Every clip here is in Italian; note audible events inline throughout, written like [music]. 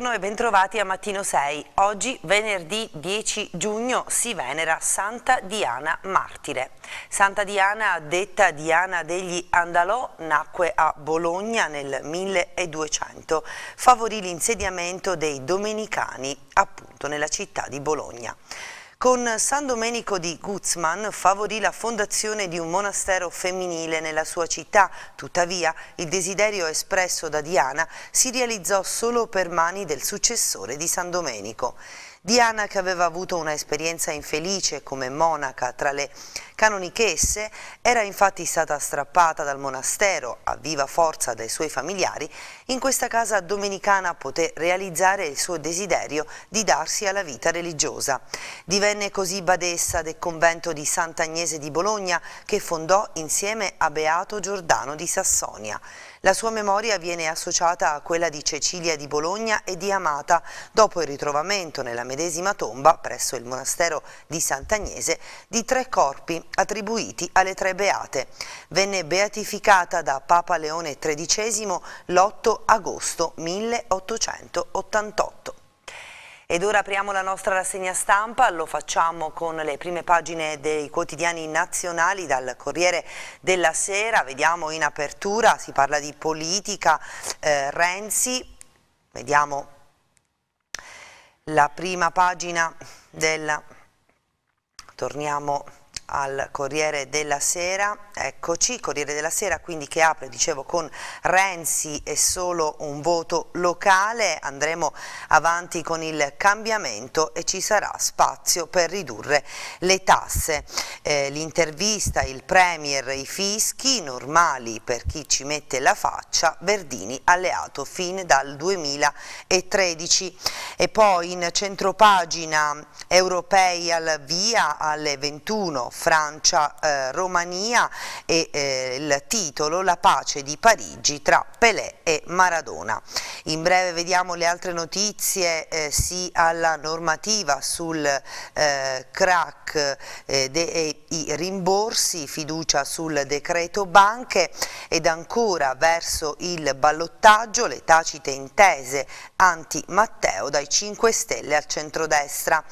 Buongiorno e bentrovati a Mattino 6. Oggi, venerdì 10 giugno, si venera Santa Diana Martire. Santa Diana, detta Diana degli Andalò, nacque a Bologna nel 1200. Favorì l'insediamento dei Domenicani, appunto, nella città di Bologna. Con San Domenico di Guzman favorì la fondazione di un monastero femminile nella sua città, tuttavia il desiderio espresso da Diana si realizzò solo per mani del successore di San Domenico. Diana, che aveva avuto un'esperienza infelice come monaca tra le canonichesse, era infatti stata strappata dal monastero a viva forza dai suoi familiari, in questa casa domenicana poté realizzare il suo desiderio di darsi alla vita religiosa. Divenne così badessa del convento di Sant'Agnese di Bologna che fondò insieme a Beato Giordano di Sassonia. La sua memoria viene associata a quella di Cecilia di Bologna e di Amata dopo il ritrovamento nella medesima tomba presso il monastero di Sant'Agnese di tre corpi attribuiti alle tre beate. Venne beatificata da Papa Leone XIII l'8 agosto 1888. Ed ora apriamo la nostra rassegna stampa, lo facciamo con le prime pagine dei quotidiani nazionali dal Corriere della Sera, vediamo in apertura, si parla di politica, eh, Renzi, vediamo la prima pagina del... torniamo al Corriere della Sera, eccoci, Corriere della Sera quindi che apre, dicevo, con Renzi e solo un voto locale, andremo avanti con il cambiamento e ci sarà spazio per ridurre le tasse. Eh, L'intervista, il Premier, i fischi, normali per chi ci mette la faccia, Verdini alleato fin dal 2013. E poi in centropagina europei al via alle 21, Francia, eh, Romania e eh, il titolo La pace di Parigi tra Pelé e Maradona. In breve vediamo le altre notizie, eh, sì alla normativa sul eh, crack eh, e i rimborsi, fiducia sul decreto banche ed ancora verso il ballottaggio le tacite intese anti-Matteo dai 5 Stelle al centrodestra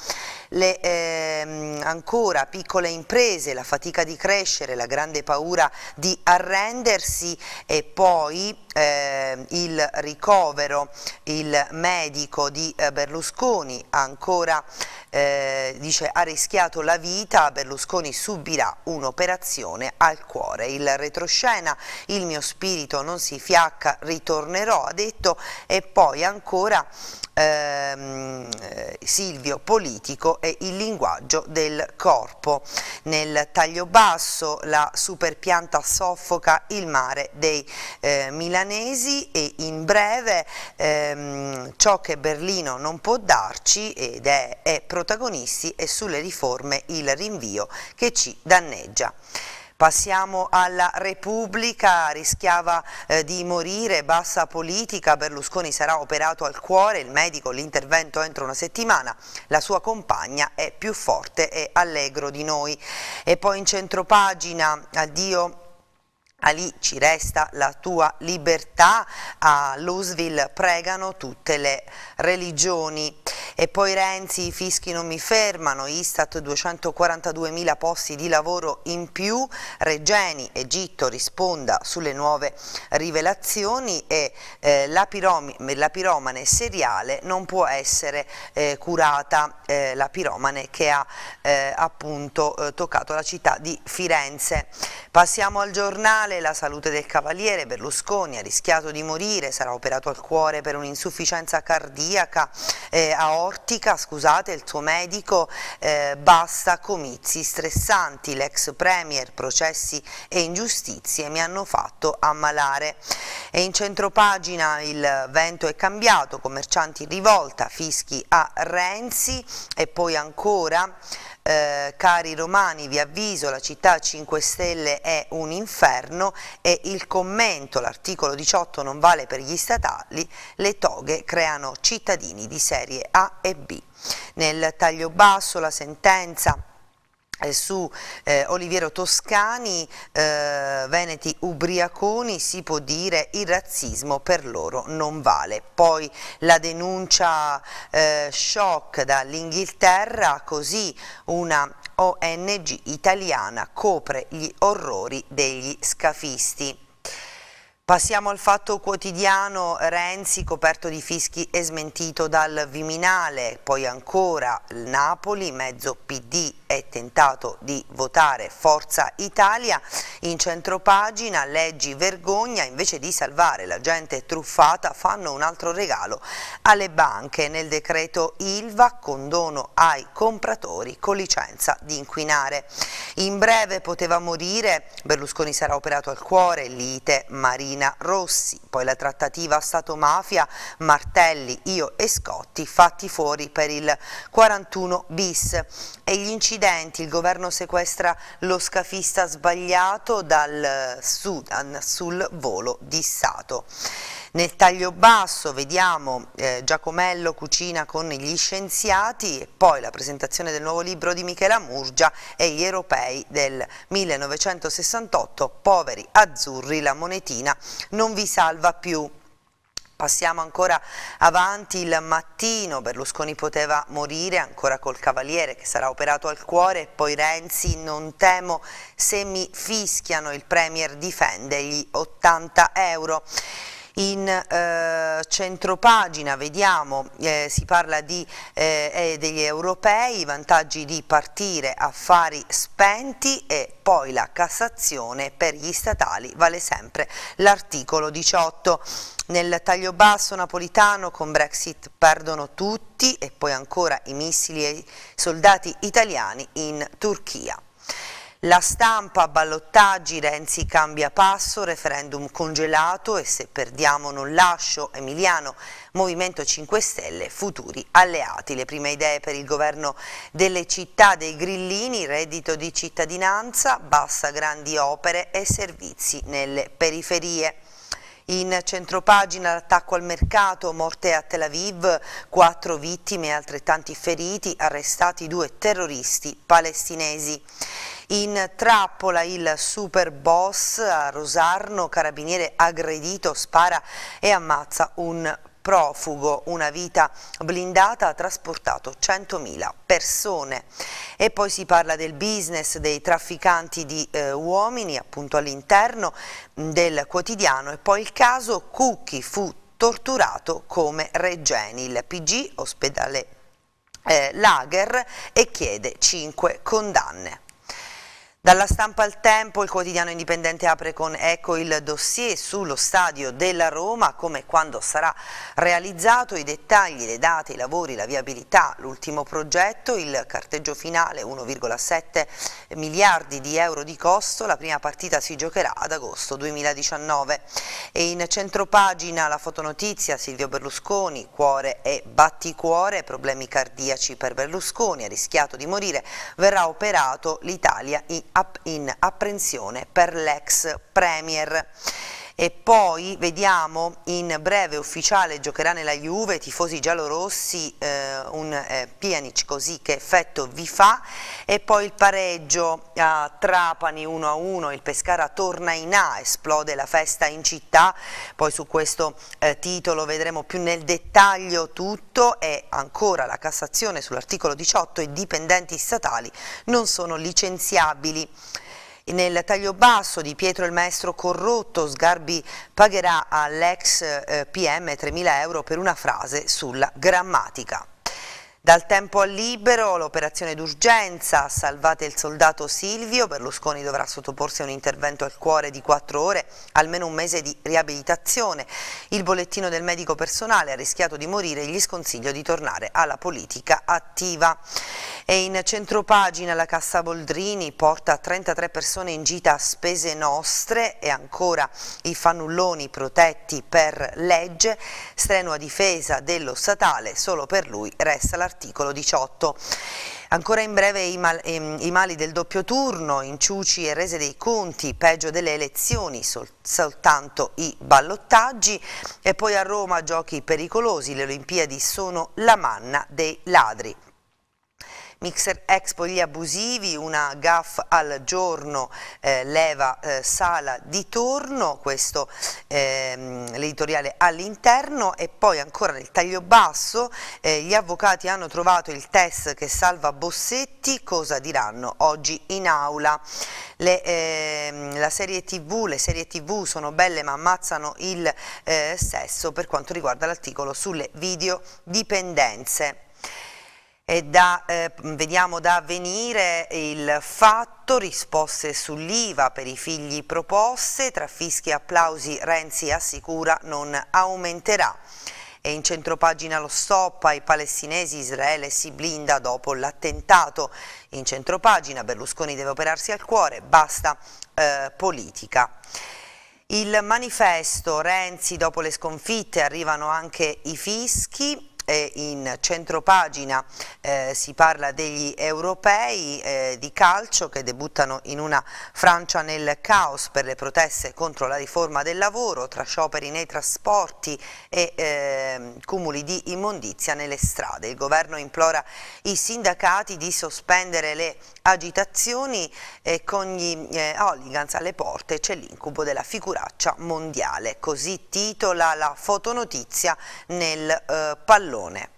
le eh, ancora piccole imprese, la fatica di crescere, la grande paura di arrendersi e poi eh, il ricovero, il medico di eh, Berlusconi ancora eh, dice ha rischiato la vita, Berlusconi subirà un'operazione al cuore. Il retroscena, il mio spirito non si fiacca, ritornerò, ha detto e poi ancora ehm, eh, Silvio Politico e il linguaggio del corpo. Nel taglio basso la superpianta soffoca il mare dei eh, milanesi e in breve ehm, ciò che Berlino non può darci ed è, è protagonisti e sulle riforme il rinvio che ci danneggia. Passiamo alla Repubblica, rischiava eh, di morire, bassa politica, Berlusconi sarà operato al cuore, il medico l'intervento entro una settimana, la sua compagna è più forte e allegro di noi. E poi in centropagina, addio Ali ci resta la tua libertà, a Louisville pregano tutte le religioni. E poi Renzi, i fischi non mi fermano, Istat 242 mila posti di lavoro in più, Regeni, Egitto risponda sulle nuove rivelazioni e eh, la, pirom la, piromane seriale non può essere eh, curata, eh, la piromane che ha eh, appunto eh, toccato la città di Firenze. Passiamo al giornale male la salute del cavaliere Berlusconi, ha rischiato di morire, sarà operato al cuore per un'insufficienza cardiaca, eh, aortica, scusate, il suo medico, eh, basta comizi stressanti, l'ex premier, processi e ingiustizie mi hanno fatto ammalare. E in centropagina il vento è cambiato, commercianti in rivolta, fischi a Renzi e poi ancora eh, cari romani vi avviso la città 5 stelle è un inferno e il commento, l'articolo 18 non vale per gli statali, le toghe creano cittadini di serie A e B. Nel taglio basso la sentenza eh, su eh, Oliviero Toscani, eh, Veneti ubriaconi, si può dire il razzismo per loro non vale. Poi la denuncia eh, shock dall'Inghilterra, così una ONG italiana copre gli orrori degli scafisti. Passiamo al fatto quotidiano, Renzi coperto di fischi e smentito dal Viminale, poi ancora Napoli, mezzo PD è tentato di votare Forza Italia, in centropagina leggi vergogna, invece di salvare la gente truffata fanno un altro regalo alle banche nel decreto Ilva, condono ai compratori con licenza di inquinare. In breve poteva morire, Berlusconi sarà operato al cuore, lite Marina Rossi, poi la trattativa Stato-Mafia, Martelli, Io e Scotti fatti fuori per il 41 bis e gli incidenti incidenti, il governo sequestra lo scafista sbagliato dal Sudan sul volo di dissato. Nel taglio basso vediamo eh, Giacomello cucina con gli scienziati e poi la presentazione del nuovo libro di Michela Murgia e gli europei del 1968, Poveri azzurri, la monetina non vi salva più. Passiamo ancora avanti il mattino, Berlusconi poteva morire ancora col Cavaliere che sarà operato al cuore, e poi Renzi non temo se mi fischiano, il Premier difende gli 80 euro. In eh, centropagina vediamo, eh, si parla di, eh, eh, degli europei, i vantaggi di partire affari spenti e poi la Cassazione per gli statali vale sempre l'articolo 18. Nel taglio basso napolitano con Brexit perdono tutti e poi ancora i missili e i soldati italiani in Turchia. La stampa, ballottaggi, Renzi cambia passo, referendum congelato e se perdiamo non lascio, Emiliano, Movimento 5 Stelle, futuri alleati. Le prime idee per il governo delle città dei grillini, reddito di cittadinanza, bassa grandi opere e servizi nelle periferie. In centropagina l'attacco al mercato, morte a Tel Aviv, quattro vittime e altrettanti feriti, arrestati due terroristi palestinesi. In trappola il super boss a Rosarno, carabiniere aggredito, spara e ammazza un profugo, una vita blindata ha trasportato 100.000 persone. E poi si parla del business dei trafficanti di eh, uomini appunto all'interno del quotidiano e poi il caso Cucchi fu torturato come Regeni, il PG ospedale eh, Lager e chiede 5 condanne. Dalla stampa al tempo il quotidiano indipendente apre con Eco il dossier sullo stadio della Roma, come quando sarà realizzato, i dettagli, le date, i lavori, la viabilità, l'ultimo progetto, il carteggio finale 1,7 miliardi di euro di costo, la prima partita si giocherà ad agosto 2019. E in centropagina la fotonotizia Silvio Berlusconi, cuore e batticuore, problemi cardiaci per Berlusconi, ha rischiato di morire, verrà operato l'Italia in in apprensione per l'ex Premier. E poi vediamo in breve ufficiale giocherà nella Juve, tifosi giallorossi, eh, un eh, Pianic così che effetto vi fa e poi il pareggio a Trapani 1-1, il Pescara torna in A, esplode la festa in città, poi su questo eh, titolo vedremo più nel dettaglio tutto e ancora la Cassazione sull'articolo 18 i dipendenti statali non sono licenziabili. Nel taglio basso di Pietro il maestro corrotto Sgarbi pagherà all'ex eh, PM 3.000 euro per una frase sulla grammatica. Dal tempo al libero, l'operazione d'urgenza, salvate il soldato Silvio, Berlusconi dovrà sottoporsi a un intervento al cuore di 4 ore, almeno un mese di riabilitazione. Il bollettino del medico personale ha rischiato di morire, e gli sconsiglio di tornare alla politica attiva. E in centropagina la Cassa Boldrini porta 33 persone in gita a spese nostre e ancora i fannulloni protetti per legge, strenua difesa dello statale, solo per lui resta l'articolo all'articolo 18. Ancora in breve i, mal, ehm, i, mali del doppio turno, inciuci e rese dei conti, peggio delle elezioni, sol, soltanto i ballottaggi e poi a Roma giochi pericolosi, le Olimpiadi sono la manna dei ladri. Mixer Expo gli abusivi, una gaff al giorno, eh, leva eh, sala di torno, questo ehm, l'editoriale all'interno e poi ancora nel taglio basso eh, gli avvocati hanno trovato il test che salva Bossetti, cosa diranno oggi in aula? Le, ehm, serie TV, le serie TV sono belle ma ammazzano il eh, sesso per quanto riguarda l'articolo sulle videodipendenze. Da, eh, vediamo da avvenire il fatto, risposte sull'IVA per i figli proposte, tra fischi e applausi Renzi assicura non aumenterà. E in centropagina lo stop ai palestinesi Israele si blinda dopo l'attentato. In centropagina Berlusconi deve operarsi al cuore, basta eh, politica. Il manifesto Renzi dopo le sconfitte arrivano anche i fischi eh, in centropagina eh, si parla degli europei eh, di calcio che debuttano in una Francia nel caos per le proteste contro la riforma del lavoro, tra scioperi nei trasporti e ehm, cumuli di immondizia nelle strade. Il governo implora i sindacati di sospendere le agitazioni e eh, con gli eh, Hooligans alle porte c'è l'incubo della figuraccia mondiale, così titola la fotonotizia nel eh, pallone pallone.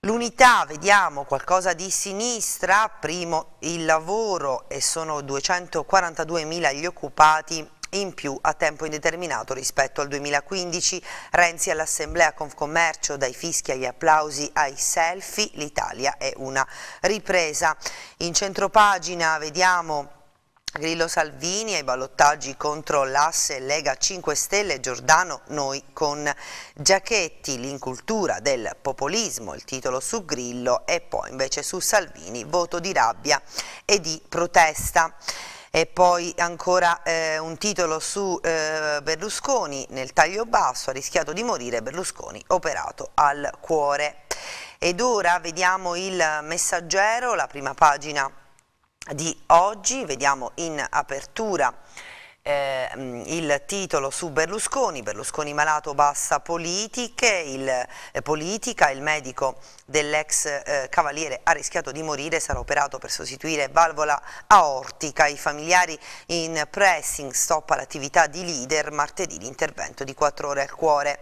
L'unità, vediamo qualcosa di sinistra, primo il lavoro e sono 242.000 gli occupati in più a tempo indeterminato rispetto al 2015. Renzi all'Assemblea Confcommercio, dai fischi agli applausi ai selfie, l'Italia è una ripresa. In centropagina vediamo Grillo Salvini ai ballottaggi contro l'asse Lega 5 Stelle Giordano Noi con Giachetti, l'incultura del populismo, il titolo su Grillo e poi invece su Salvini voto di rabbia e di protesta. E poi ancora eh, un titolo su eh, Berlusconi, nel taglio basso ha rischiato di morire Berlusconi, operato al cuore. Ed ora vediamo il messaggero, la prima pagina di oggi, vediamo in apertura eh, il titolo su Berlusconi, Berlusconi malato bassa politiche, il, eh, politica, il medico dell'ex eh, cavaliere ha rischiato di morire, sarà operato per sostituire valvola aortica, i familiari in pressing, stop all'attività di leader, martedì l'intervento di quattro ore al cuore.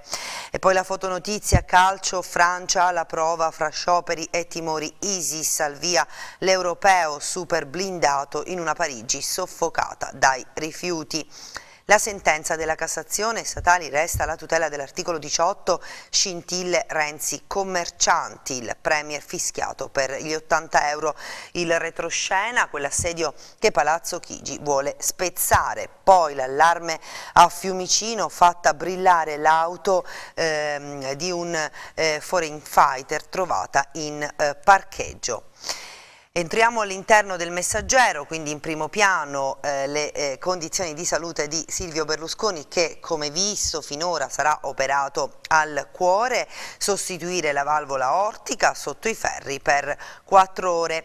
E poi la fotonotizia, calcio, Francia, la prova fra scioperi e timori ISIS al via l'europeo super blindato in una Parigi soffocata dai rifiuti diritti. La sentenza della Cassazione statali resta la tutela dell'articolo 18 scintille Renzi commercianti, il premier fischiato per gli 80 euro, il retroscena, quell'assedio che Palazzo Chigi vuole spezzare, poi l'allarme a Fiumicino fatta brillare l'auto eh, di un eh, foreign fighter trovata in eh, parcheggio. Entriamo all'interno del messaggero, quindi in primo piano eh, le eh, condizioni di salute di Silvio Berlusconi che come visto finora sarà operato al cuore, sostituire la valvola ortica sotto i ferri per quattro ore.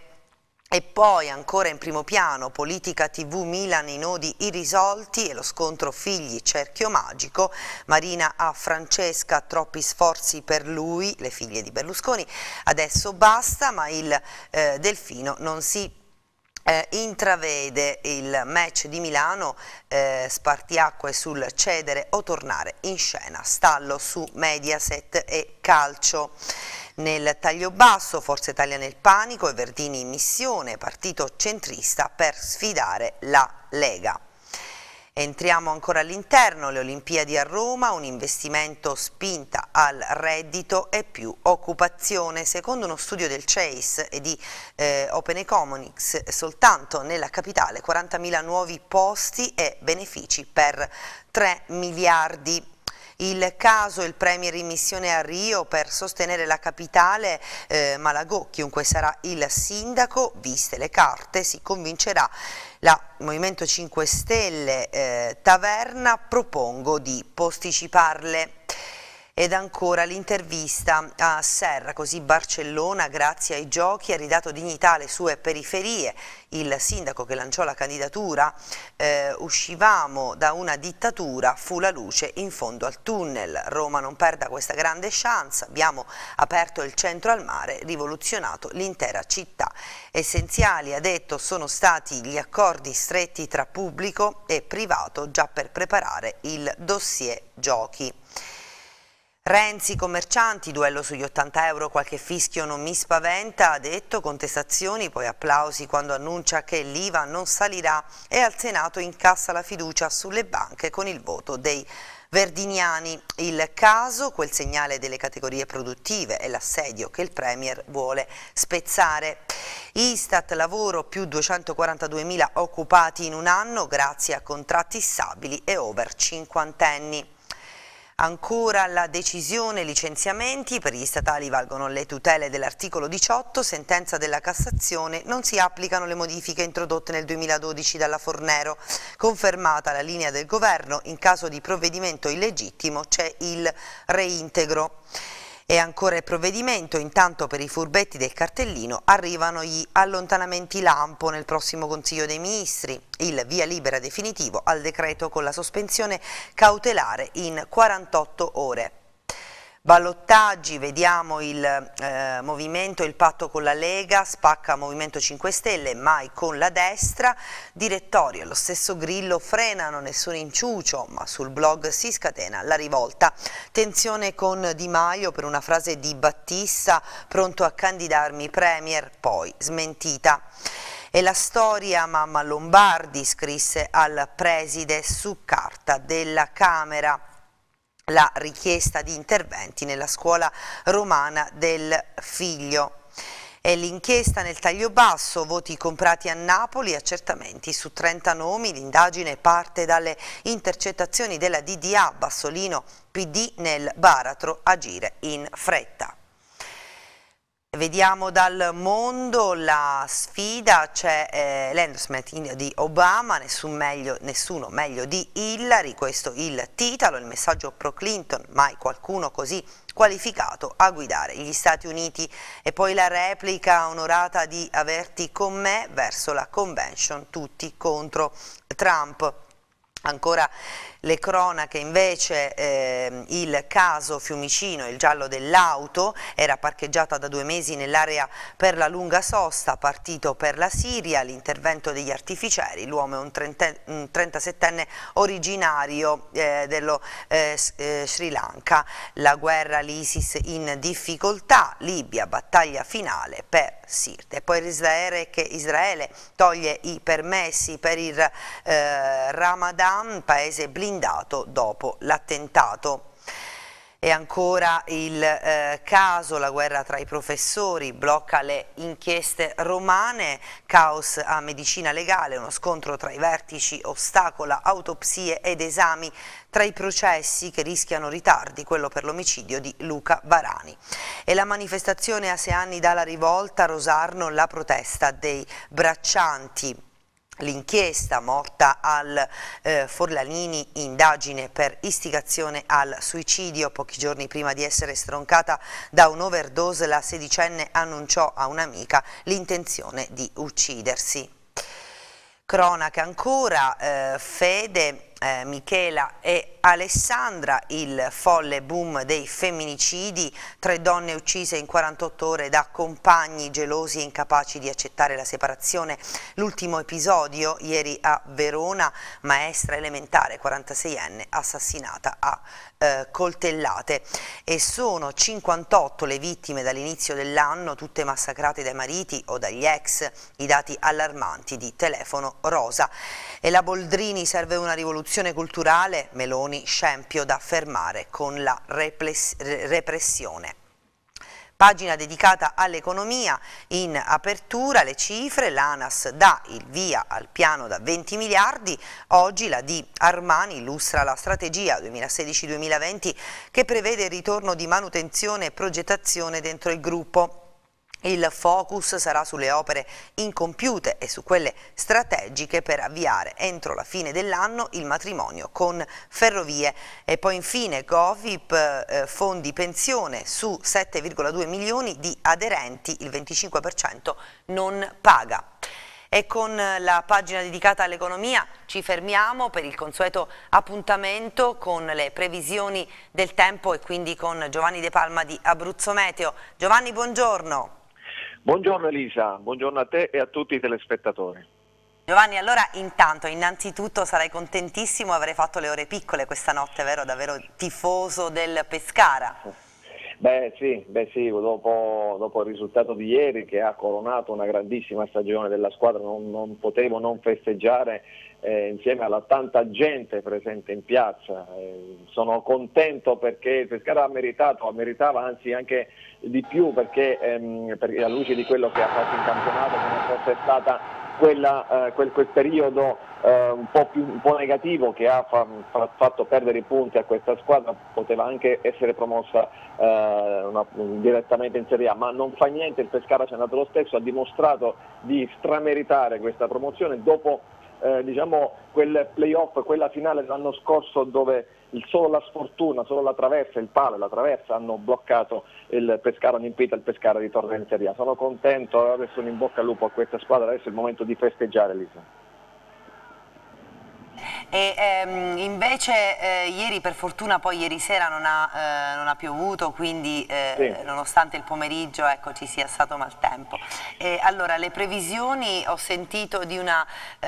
E poi ancora in primo piano politica TV Milan i nodi irrisolti e lo scontro figli cerchio magico. Marina a Francesca troppi sforzi per lui, le figlie di Berlusconi. Adesso basta ma il eh, Delfino non si eh, intravede il match di Milano eh, spartiacque sul cedere o tornare in scena stallo su Mediaset e calcio nel taglio basso Forza Italia nel panico e Verdini in missione, partito centrista per sfidare la Lega. Entriamo ancora all'interno, le Olimpiadi a Roma, un investimento spinta al reddito e più occupazione. Secondo uno studio del Chase e di eh, Open Economics, soltanto nella capitale 40.000 nuovi posti e benefici per 3 miliardi il caso il Premier in missione a Rio per sostenere la capitale eh, Malagò, chiunque sarà il sindaco, viste le carte, si convincerà la Movimento 5 Stelle eh, Taverna, propongo di posticiparle. Ed ancora l'intervista a Serra, così Barcellona grazie ai giochi ha ridato dignità alle sue periferie. Il sindaco che lanciò la candidatura, eh, uscivamo da una dittatura, fu la luce in fondo al tunnel. Roma non perda questa grande chance, abbiamo aperto il centro al mare, rivoluzionato l'intera città. Essenziali, ha detto, sono stati gli accordi stretti tra pubblico e privato già per preparare il dossier giochi. Renzi, commercianti, duello sugli 80 euro, qualche fischio non mi spaventa, ha detto, contestazioni, poi applausi quando annuncia che l'IVA non salirà e al Senato incassa la fiducia sulle banche con il voto dei Verdiniani. Il caso, quel segnale delle categorie produttive e l'assedio che il Premier vuole spezzare. Istat lavoro più 242.000 occupati in un anno grazie a contratti stabili e over cinquantenni. Ancora la decisione licenziamenti, per gli statali valgono le tutele dell'articolo 18, sentenza della Cassazione, non si applicano le modifiche introdotte nel 2012 dalla Fornero. Confermata la linea del governo, in caso di provvedimento illegittimo c'è il reintegro. E ancora il provvedimento, intanto per i furbetti del cartellino arrivano gli allontanamenti lampo nel prossimo Consiglio dei Ministri, il via libera definitivo al decreto con la sospensione cautelare in 48 ore ballottaggi, vediamo il eh, movimento, il patto con la Lega, spacca Movimento 5 Stelle, mai con la destra, direttorio, lo stesso Grillo frenano, nessun inciucio, ma sul blog si scatena la rivolta. Tensione con Di Maio per una frase di Battista, pronto a candidarmi Premier, poi smentita. E la storia mamma Lombardi scrisse al preside su carta della Camera la richiesta di interventi nella scuola romana del figlio. È l'inchiesta nel taglio basso, voti comprati a Napoli, accertamenti su 30 nomi, l'indagine parte dalle intercettazioni della DDA Bassolino PD nel baratro agire in fretta. Vediamo dal mondo la sfida, c'è eh, l'endorsement di Obama, nessun meglio, nessuno meglio di Hillary, questo il titolo, il messaggio pro Clinton, mai qualcuno così qualificato a guidare gli Stati Uniti e poi la replica onorata di averti con me verso la convention, tutti contro Trump. Ancora le cronache invece eh, il caso Fiumicino, il giallo dell'auto, era parcheggiata da due mesi nell'area per la lunga sosta, partito per la Siria, l'intervento degli artificieri, l'uomo è un, un 37enne originario eh, dello eh, eh, Sri Lanka, la guerra, l'ISIS in difficoltà, Libia, battaglia finale per Sirte. Poi Israele che Israele toglie i permessi per il eh, Ramadan, paese blindato indato dopo l'attentato. E ancora il eh, caso, la guerra tra i professori, blocca le inchieste romane, caos a medicina legale, uno scontro tra i vertici, ostacola autopsie ed esami tra i processi che rischiano ritardi, quello per l'omicidio di Luca Varani. E la manifestazione a sei anni dalla rivolta, Rosarno, la protesta dei braccianti. L'inchiesta morta al eh, Forlanini, indagine per istigazione al suicidio, pochi giorni prima di essere stroncata da un overdose la sedicenne annunciò a un'amica l'intenzione di uccidersi. Cronaca ancora, eh, Fede eh, Michela e Alessandra, il folle boom dei femminicidi, tre donne uccise in 48 ore da compagni gelosi e incapaci di accettare la separazione. L'ultimo episodio ieri a Verona, maestra elementare 46enne assassinata a eh, coltellate e sono 58 le vittime dall'inizio dell'anno, tutte massacrate dai mariti o dagli ex, i dati allarmanti di Telefono Rosa. E la Boldrini serve una rivoluzione culturale, Meloni milioni, scempio da fermare con la repressione. Pagina dedicata all'economia, in apertura le cifre, l'ANAS dà il via al piano da 20 miliardi, oggi la di Armani illustra la strategia 2016-2020 che prevede il ritorno di manutenzione e progettazione dentro il gruppo. Il focus sarà sulle opere incompiute e su quelle strategiche per avviare entro la fine dell'anno il matrimonio con ferrovie. E poi infine Govip eh, fondi pensione su 7,2 milioni di aderenti, il 25% non paga. E con la pagina dedicata all'economia ci fermiamo per il consueto appuntamento con le previsioni del tempo e quindi con Giovanni De Palma di Abruzzo Meteo. Giovanni, buongiorno. Buongiorno Elisa, buongiorno a te e a tutti i telespettatori. Giovanni, allora intanto, innanzitutto sarai contentissimo di aver fatto le ore piccole questa notte, vero? Davvero tifoso del Pescara. Beh sì, beh sì dopo, dopo, il risultato di ieri che ha coronato una grandissima stagione della squadra non, non potevo non festeggiare eh, insieme alla tanta gente presente in piazza. Eh, sono contento perché il Pescara ha meritato, meritava anzi anche di più perché, ehm, perché a luce di quello che ha fatto in campionato, che non fosse stata quella, eh, quel, quel, periodo eh, un po, più, un, po negativo che ha fa, fa, fatto perdere i punti a questa squadra, poteva anche essere promossa eh, una, direttamente in Serie A, ma non fa niente, il Pescara ci è andato lo stesso, ha dimostrato di strameritare questa promozione dopo eh, diciamo, quel playoff, quella finale dell'anno scorso dove solo la sfortuna, solo la traversa, il palo e la traversa hanno bloccato il Pescara Olimpita, il Pescara di Torre Sono contento, adesso un in bocca al lupo a questa squadra, adesso è il momento di festeggiare Lisa. E, ehm, invece eh, ieri per fortuna poi ieri sera non ha, eh, non ha piovuto, quindi eh, sì. nonostante il pomeriggio ecco, ci sia stato maltempo. E, allora le previsioni ho sentito di una eh,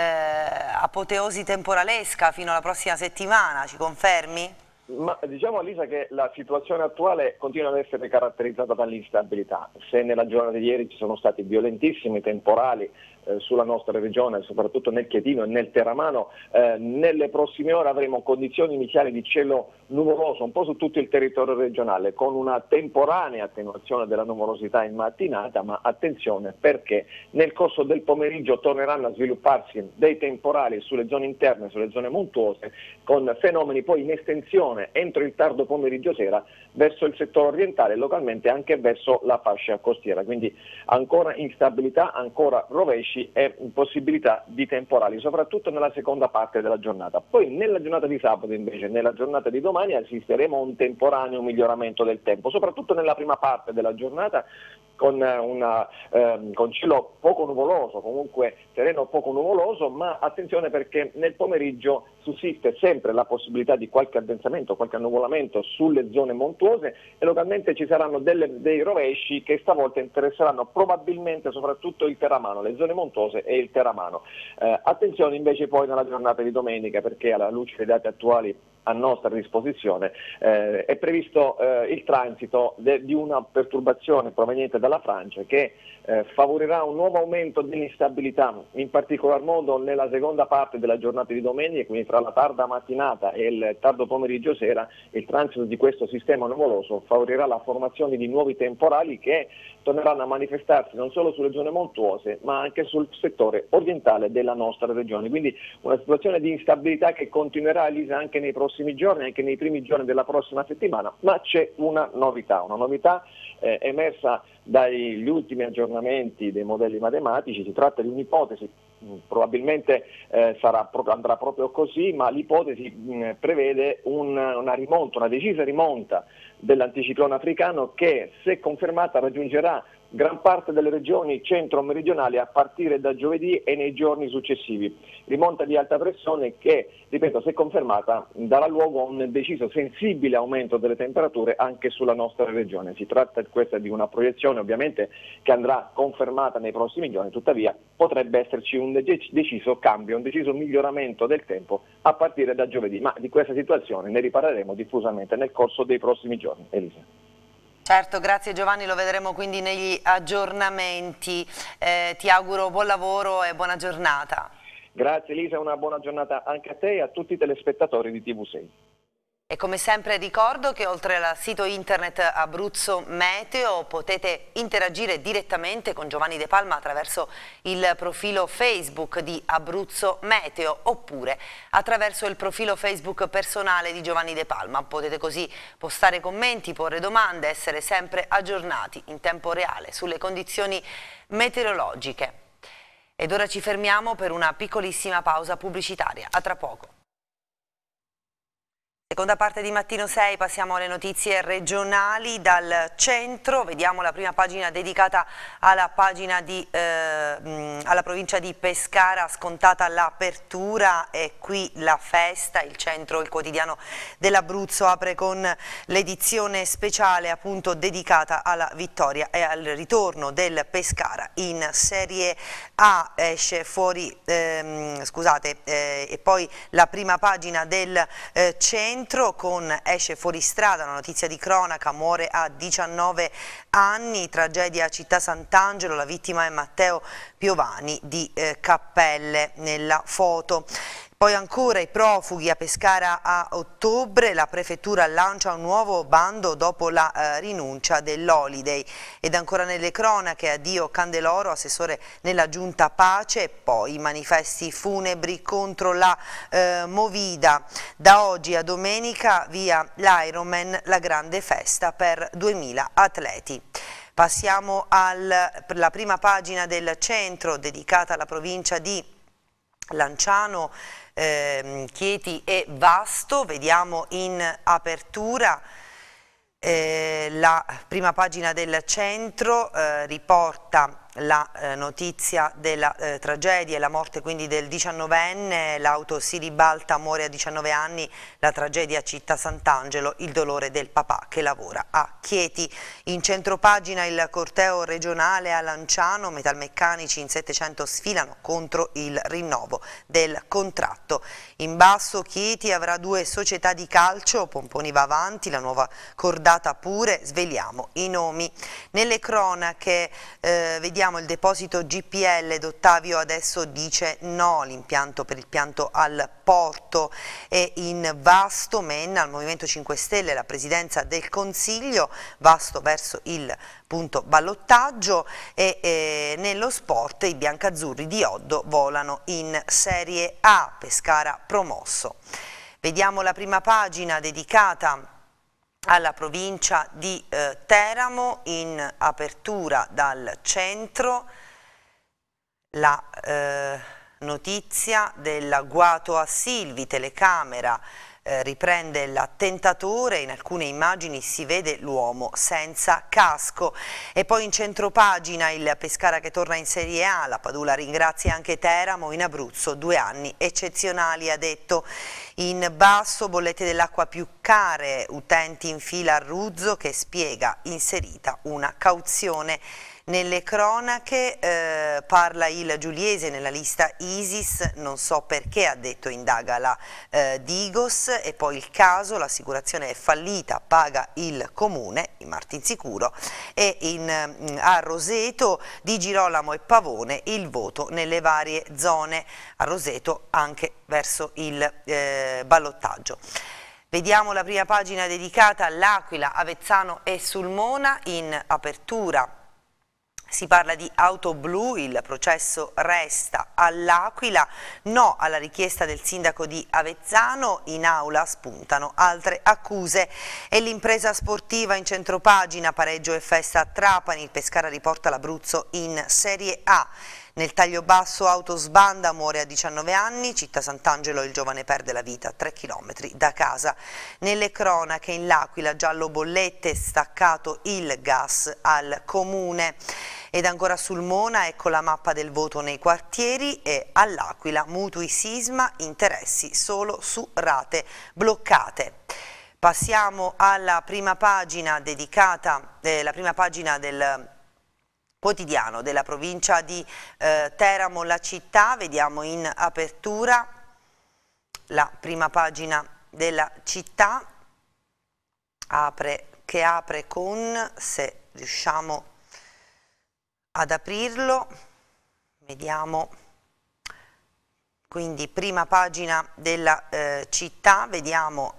apoteosi temporalesca fino alla prossima settimana, ci confermi? Ma diciamo Lisa che la situazione attuale continua ad essere caratterizzata dall'instabilità. Se nella giornata di ieri ci sono stati violentissimi temporali eh, sulla nostra regione, soprattutto nel Chietino e nel Terramano. Eh, nelle prossime ore avremo condizioni iniziali di cielo nuvoloso un po' su tutto il territorio regionale, con una temporanea attenuazione della nuvolosità in mattinata, ma attenzione perché nel corso del pomeriggio torneranno a svilupparsi dei temporali sulle zone interne, sulle zone montuose, con fenomeni poi in estensione entro il tardo pomeriggio sera verso il settore orientale e localmente anche verso la fascia costiera. Quindi ancora instabilità, ancora rovesci e possibilità di temporali, soprattutto nella seconda parte della giornata. Poi nella giornata di sabato invece, nella giornata di domani assisteremo a un temporaneo miglioramento del tempo, soprattutto nella prima parte della giornata con, eh, una, ehm, con, cielo poco nuvoloso, comunque terreno poco nuvoloso, ma attenzione perché nel pomeriggio sussiste sempre la possibilità di qualche addensamento, qualche annuvolamento sulle zone montuose e localmente ci saranno delle, dei rovesci che stavolta interesseranno probabilmente soprattutto il terramano, le zone montuose e il terramano. Eh, attenzione invece poi nella giornata di domenica perché alla luce dei dati attuali a nostra disposizione, eh, è previsto eh, il transito de, di una perturbazione proveniente dalla Francia che eh, favorirà un nuovo aumento dell'instabilità, in particolar modo nella seconda parte della giornata di domenica, quindi tra la tarda mattinata e il tardo pomeriggio sera, il transito di questo sistema nuvoloso favorirà la formazione di nuovi temporali che torneranno a manifestarsi non solo sulle zone montuose ma anche sul settore orientale della nostra regione. Quindi una situazione di instabilità che continuerà Elisa anche nei prossimi prossimi giorni, anche nei primi giorni della prossima settimana, ma c'è una novità, una novità eh, emersa dagli ultimi aggiornamenti dei modelli matematici, si tratta di un'ipotesi mm, probabilmente eh, sarà, andrà proprio così, ma l'ipotesi mh, mm, prevede un, una rimonta, una decisa rimonta dell'anticiclone africano che, se confermata, raggiungerà gran parte delle regioni centro-meridionali a partire da giovedì e nei giorni successivi. Rimonta di alta pressione che, ripeto, se confermata, darà luogo a un deciso, sensibile aumento delle temperature anche sulla nostra regione. Si tratta questa di una proiezione ovviamente che andrà confermata nei prossimi giorni, tuttavia potrebbe esserci un deciso cambio, un deciso miglioramento del tempo a partire da giovedì, ma di questa situazione ne riparleremo diffusamente nel corso dei prossimi giorni. Elisa. Certo, grazie Giovanni, lo vedremo quindi negli aggiornamenti. Eh, ti auguro buon lavoro e buona giornata. Grazie Elisa, una buona giornata anche a te e a tutti i telespettatori di TV6. E come sempre ricordo che oltre al sito internet Abruzzo Meteo potete interagire direttamente con Giovanni De Palma attraverso il profilo Facebook di Abruzzo Meteo oppure attraverso il profilo Facebook personale di Giovanni De Palma. Potete così postare commenti, porre domande, essere sempre aggiornati in tempo reale sulle condizioni meteorologiche. Ed ora ci fermiamo per una piccolissima pausa pubblicitaria. A tra poco. Seconda parte di Mattino 6, passiamo alle notizie regionali dal centro, vediamo la prima pagina dedicata alla, pagina di, eh, alla provincia di Pescara, scontata l'apertura e qui la festa, il centro, il quotidiano dell'Abruzzo apre con l'edizione speciale appunto dedicata alla vittoria e al ritorno del Pescara in Serie A, esce fuori, ehm, scusate, eh, e poi la prima pagina del eh, centro dentro con Esce fuori strada, una notizia di cronaca, muore a 19 anni, tragedia a Città Sant'Angelo, la vittima è Matteo Piovani di eh, Cappelle nella foto. Poi ancora i profughi a Pescara a ottobre, la prefettura lancia un nuovo bando dopo la eh, rinuncia dell'Holiday. Ed ancora nelle cronache, addio Candeloro, assessore nella giunta Pace, poi i manifesti funebri contro la eh, Movida. Da oggi a domenica via l'Ironman, la grande festa per 2000 atleti. Passiamo alla prima pagina del centro dedicata alla provincia di Lanciano eh, Chieti e Vasto, vediamo in apertura eh, la prima pagina del centro, eh, riporta la eh, notizia della eh, tragedia e la morte quindi del 19enne, l'auto si ribalta, muore a 19 anni, la tragedia a Città Sant'Angelo, il dolore del papà che lavora a Chieti. In centropagina il corteo regionale a Lanciano, metalmeccanici in 700 sfilano contro il rinnovo del contratto. In basso Chieti avrà due società di calcio, Pomponi va avanti, la nuova cordata pure, svegliamo i nomi. Nelle cronache eh, vediamo Ricordiamo il deposito GPL d'Ottavio adesso dice no l'impianto per il pianto al porto e in Vasto Menna al Movimento 5 Stelle la presidenza del Consiglio Vasto verso il punto ballottaggio e, e eh, nello sport i biancazzurri di Oddo volano in Serie A Pescara promosso. Vediamo la prima pagina dedicata a alla provincia di eh, Teramo in apertura dal centro la eh, notizia dell'agguato a Silvi, telecamera eh, riprende l'attentatore, in alcune immagini si vede l'uomo senza casco. E poi in centro pagina il Pescara che torna in Serie A, la Padula ringrazia anche Teramo, in Abruzzo due anni eccezionali ha detto. In basso bollette dell'acqua più care, utenti in fila a Ruzzo che spiega inserita una cauzione nelle cronache eh, parla il Giuliese nella lista ISIS, non so perché ha detto indaga la eh, Digos e poi il caso, l'assicurazione è fallita, paga il comune, in Martinsicuro e in, mm, a Roseto di Girolamo e Pavone il voto nelle varie zone, a Roseto anche verso il eh, ballottaggio. Vediamo la prima pagina dedicata all'Aquila, Avezzano e Sulmona in apertura si parla di auto blu, il processo resta all'Aquila, no alla richiesta del sindaco di Avezzano, in aula spuntano altre accuse. E l'impresa sportiva in centropagina, pareggio e festa a Trapani, il Pescara riporta l'Abruzzo in Serie A. Nel taglio basso autosbanda muore a 19 anni, città Sant'Angelo il giovane perde la vita a 3 km da casa. Nelle cronache in L'Aquila giallo bollette, staccato il gas al comune. Ed ancora sul Mona, ecco la mappa del voto nei quartieri e all'Aquila mutui sisma, interessi solo su rate bloccate. Passiamo alla prima pagina dedicata, eh, la prima pagina del quotidiano della provincia di eh, Teramo, la città, vediamo in apertura la prima pagina della città apre, che apre con, se riusciamo ad aprirlo, vediamo quindi prima pagina della eh, città, vediamo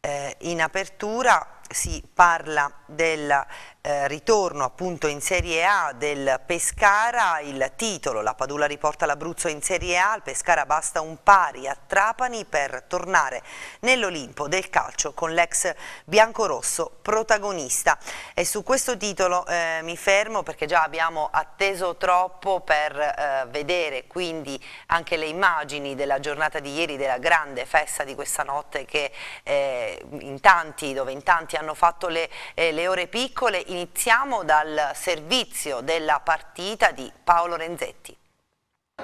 eh, in apertura si parla della eh, ritorno appunto in Serie A del Pescara, il titolo, la Padula riporta l'Abruzzo in Serie A, al Pescara basta un pari a Trapani per tornare nell'Olimpo del calcio con l'ex biancorosso protagonista. E su questo titolo eh, mi fermo perché già abbiamo atteso troppo per eh, vedere quindi anche le immagini della giornata di ieri, della grande festa di questa notte che, eh, in tanti, dove in tanti hanno fatto le, eh, le ore piccole, Iniziamo dal servizio della partita di Paolo Renzetti.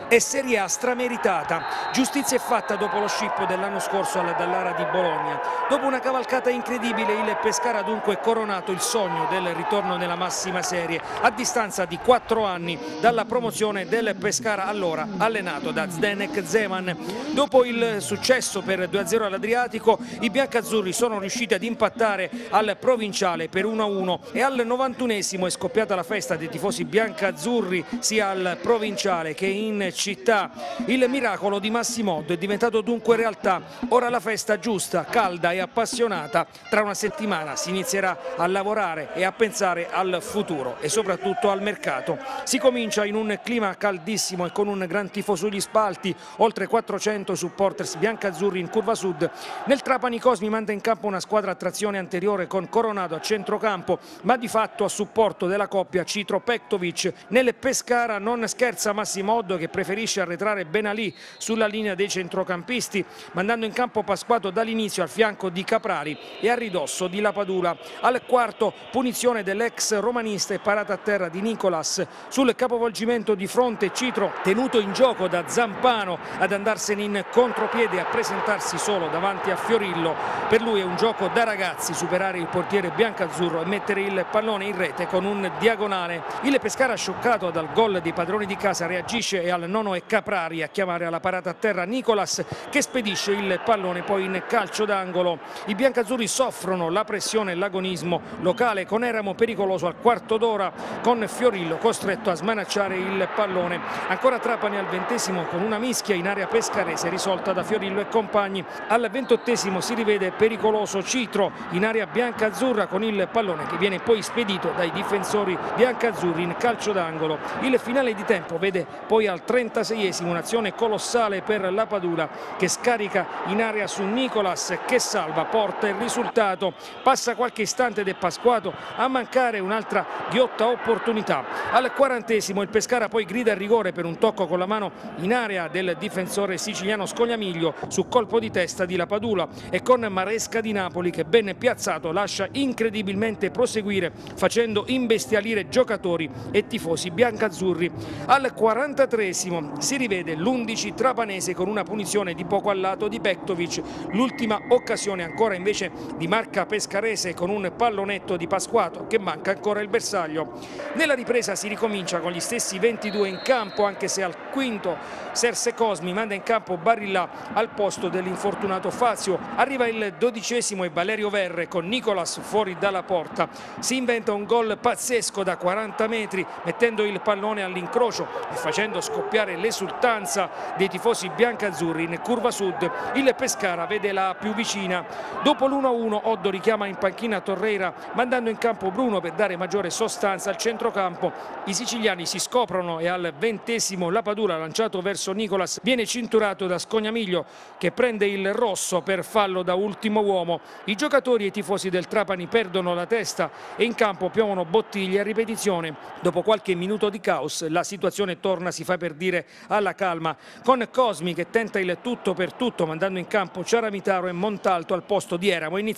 E Serie A strameritata, giustizia è fatta dopo lo scippo dell'anno scorso alla Dallara di Bologna. Dopo una cavalcata incredibile il Pescara ha dunque coronato il sogno del ritorno nella massima serie a distanza di 4 anni dalla promozione del Pescara allora allenato da Zdenek Zeman. Dopo il successo per 2-0 all'Adriatico i biancazzurri sono riusciti ad impattare al provinciale per 1-1 e al 91 è scoppiata la festa dei tifosi biancazzurri sia al provinciale che in città. Il miracolo di Massimotto è diventato dunque realtà. Ora la festa giusta, calda e appassionata. Tra una settimana si inizierà a lavorare e a pensare al futuro e soprattutto al mercato. Si comincia in un clima caldissimo e con un gran tifo sugli spalti, oltre 400 supporters biancazzurri in curva sud. Nel Trapani Cosmi manda in campo una squadra a trazione anteriore con Coronado a centrocampo, ma di fatto a supporto della coppia Citro Pektovic. Nel Pescara non scherza Massimo Massimoddo che preferisce arretrare Ben Ali sulla linea dei centrocampisti, mandando in campo Pasquato dall'inizio al fianco di Caprari e a ridosso di Lapadula. Al quarto, punizione dell'ex romanista e parata a terra di Nicolas sul capovolgimento di fronte Citro, tenuto in gioco da Zampano ad andarsene in contropiede e a presentarsi solo davanti a Fiorillo. Per lui è un gioco da ragazzi superare il portiere biancazzurro e mettere il pallone in rete con un diagonale. Il Pescara scioccato dal gol dei padroni di casa reagisce e al al nono è Caprari a chiamare alla parata a terra Nicolas che spedisce il pallone poi in calcio d'angolo. I biancazzurri soffrono la pressione e l'agonismo locale con Eramo pericoloso al quarto d'ora con Fiorillo costretto a smanacciare il pallone. Ancora Trapani al ventesimo con una mischia in area pescarese risolta da Fiorillo e compagni. Al ventottesimo si rivede pericoloso Citro in area biancazzurra con il pallone che viene poi spedito dai difensori biancazzurri in calcio d'angolo. Il finale di tempo vede poi al 36esimo, un'azione colossale per la Padula che scarica in area su Nicolas che salva, porta il risultato, passa qualche istante De Pasquato a mancare un'altra ghiotta opportunità. Al quarantesimo il Pescara poi grida il rigore per un tocco con la mano in area del difensore siciliano Scogliamiglio su colpo di testa di La Padula e con Maresca di Napoli che ben piazzato lascia incredibilmente proseguire facendo imbestialire giocatori e tifosi biancazzurri. Al 43 tredicesimo si rivede l'11 Trapanese con una punizione di poco al lato di Bektovic, l'ultima occasione ancora invece di Marca Pescarese con un pallonetto di Pasquato che manca ancora il bersaglio. Nella ripresa si ricomincia con gli stessi 22 in campo anche se al quinto Serse Cosmi manda in campo Barilla al posto dell'infortunato Fazio. Arriva il dodicesimo e Valerio Verre con Nicolas fuori dalla porta. Si inventa un gol pazzesco da 40 metri mettendo il pallone all'incrocio e facendo scoppiare raddoppiare l'esultanza dei tifosi biancazzurri in curva sud. Il Pescara vede la più vicina. Dopo l'1-1 Oddo richiama in panchina Torreira mandando in campo Bruno per dare maggiore sostanza al centrocampo. I siciliani si scoprono e al ventesimo la padura lanciato verso Nicolas viene cinturato da Scognamiglio che prende il rosso per fallo da ultimo uomo. I giocatori e i tifosi del Trapani perdono la testa e in campo piovono bottiglie a ripetizione. Dopo qualche minuto di caos la situazione torna si fa per per dire alla calma con Cosmi che tenta il tutto per tutto mandando in campo Ciaramitaro e Montalto al posto di Eramo e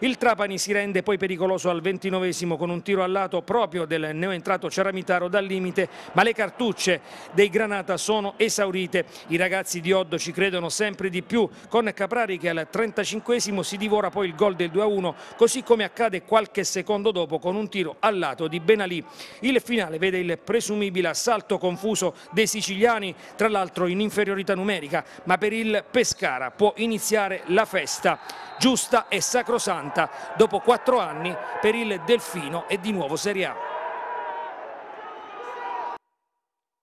Il Trapani si rende poi pericoloso al ventinovesimo con un tiro al lato proprio del neoentrato Ciaramitaro dal limite ma le cartucce dei Granata sono esaurite. I ragazzi di Oddo ci credono sempre di più con Caprari che al 35esimo si divora poi il gol del 2-1 così come accade qualche secondo dopo con un tiro al lato di Benalì. Il finale vede il presumibile assalto confuso dei siciliani, tra l'altro in inferiorità numerica, ma per il Pescara può iniziare la festa giusta e sacrosanta dopo quattro anni per il Delfino e di nuovo Serie A.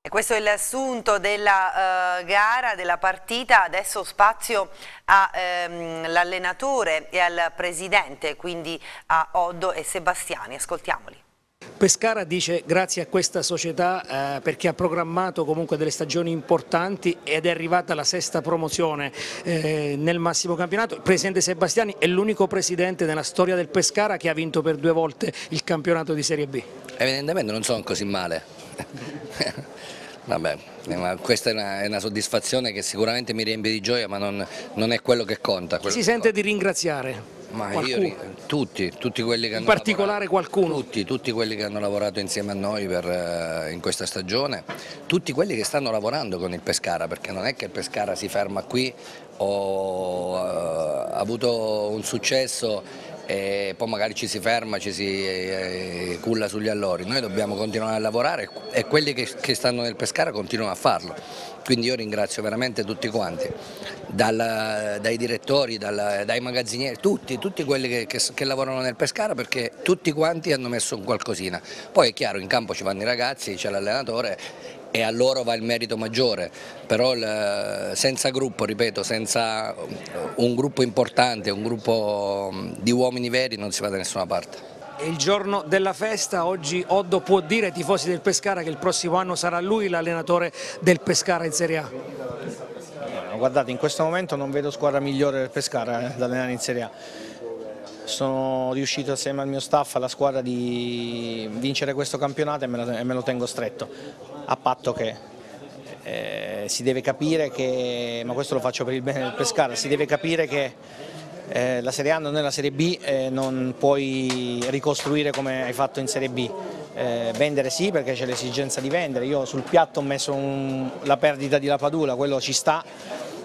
questo è l'assunto della uh, gara, della partita, adesso spazio all'allenatore ehm, um, e al presidente, quindi a Oddo e Sebastiani, ascoltiamoli. Pescara dice grazie a questa società eh, perché ha programmato comunque delle stagioni importanti ed è arrivata la sesta promozione eh, nel massimo campionato. Il presidente Sebastiani è l'unico presidente nella storia del Pescara che ha vinto per due volte il campionato di Serie B. Evidentemente non sono così male. [laughs] Vabbè, eh, questa è una, è una, soddisfazione che sicuramente mi riempie di gioia ma non, non è quello che conta. Quello si che sente conta. di ringraziare? Ma qualcuno. io, tutti, tutti quelli che in particolare lavorato, qualcuno? Tutti, tutti quelli che hanno lavorato insieme a noi per, eh, in questa stagione, tutti quelli che stanno lavorando con il Pescara, perché non è che il Pescara si ferma qui o eh, ha avuto un successo e poi magari ci si ferma, ci si eh, culla sugli allori, noi dobbiamo continuare a lavorare e quelli che, che stanno nel Pescara continuano a farlo. Quindi io ringrazio veramente tutti quanti, dalla, dai direttori, dalla, dai magazzinieri, tutti, tutti quelli che, che, che, lavorano nel Pescara perché tutti quanti hanno messo un qualcosina. Poi è chiaro, in campo ci vanno i ragazzi, c'è l'allenatore e a loro va il merito maggiore, però il, senza gruppo, ripeto, senza un gruppo importante, un gruppo di uomini veri non si va da nessuna parte. È il giorno della festa, oggi Oddo può dire ai tifosi del Pescara che il prossimo anno sarà lui l'allenatore del Pescara in Serie A? Guardate, in questo momento non vedo squadra migliore del Pescara eh, da allenare in Serie A. Sono riuscito assieme al mio staff, alla squadra, di vincere questo campionato e me lo, tengo stretto, a patto che eh, si deve capire che, ma questo lo faccio per il bene del Pescara, si deve capire che eh, la Serie A non è la Serie B, eh, non puoi ricostruire come hai fatto in Serie B. Eh, vendere sì perché c'è l'esigenza di vendere, io sul piatto ho messo un, la perdita di Lapadula, quello ci sta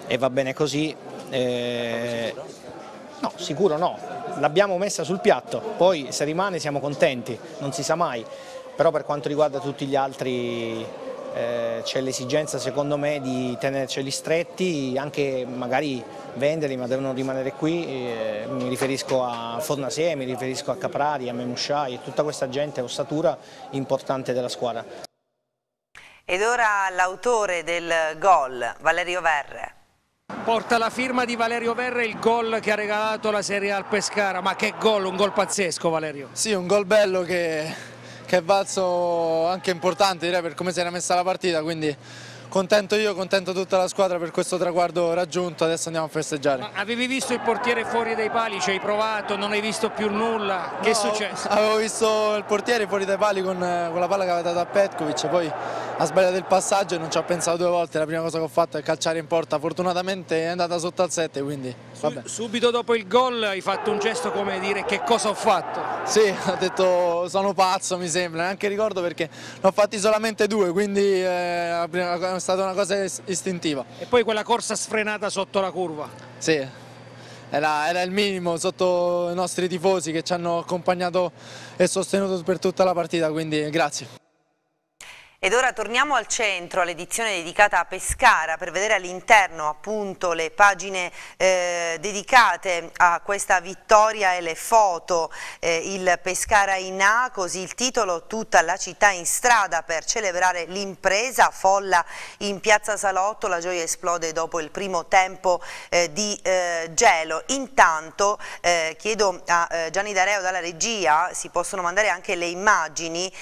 e va bene così. Eh, no, sicuro no, l'abbiamo messa sul piatto, poi se rimane siamo contenti, non si sa mai, però per quanto riguarda tutti gli altri eh, c'è l'esigenza secondo me di tenerceli stretti, anche magari venderli ma devono rimanere qui, eh, mi riferisco a Fornasie, mi riferisco a Caprari, a Memusciai e tutta questa gente ossatura importante della squadra. Ed ora l'autore del gol, Valerio Verre. Porta la firma di Valerio Verre il gol che ha regalato la Serie al Pescara, ma che gol, un gol pazzesco Valerio. Sì, un gol bello che che è valso anche importante direi per come si era messa la partita, quindi contento io, contento tutta la squadra per questo traguardo raggiunto, adesso andiamo a festeggiare. Ma avevi visto il portiere fuori dai pali, ci hai provato, non hai visto più nulla, che no, è successo? Avevo visto il portiere fuori dai pali con, con la palla che aveva dato a Petkovic, poi ha sbagliato il passaggio e non ci ho pensato due volte, la prima cosa che ho fatto è calciare in porta, fortunatamente è andata sotto al 7 quindi... Vabbè. Subito dopo il gol hai fatto un gesto come dire che cosa ho fatto. Sì, ho [laughs] detto sono pazzo mi sembra, neanche ricordo perché ne ho fatti solamente due, quindi eh, è stata una cosa istintiva. E poi quella corsa sfrenata sotto la curva. Sì, era, era il minimo sotto i nostri tifosi che ci hanno accompagnato e sostenuto per tutta la partita, quindi grazie. Ed ora torniamo al centro, all'edizione dedicata a Pescara, per vedere all'interno appunto le pagine eh, dedicate a questa vittoria e le foto, eh, il Pescara in A, così il titolo, tutta la città in strada per celebrare l'impresa, folla in piazza Salotto, la gioia esplode dopo il primo tempo eh, di eh, gelo. Intanto eh, chiedo a eh, Gianni Dareo dalla regia, si possono mandare anche le immagini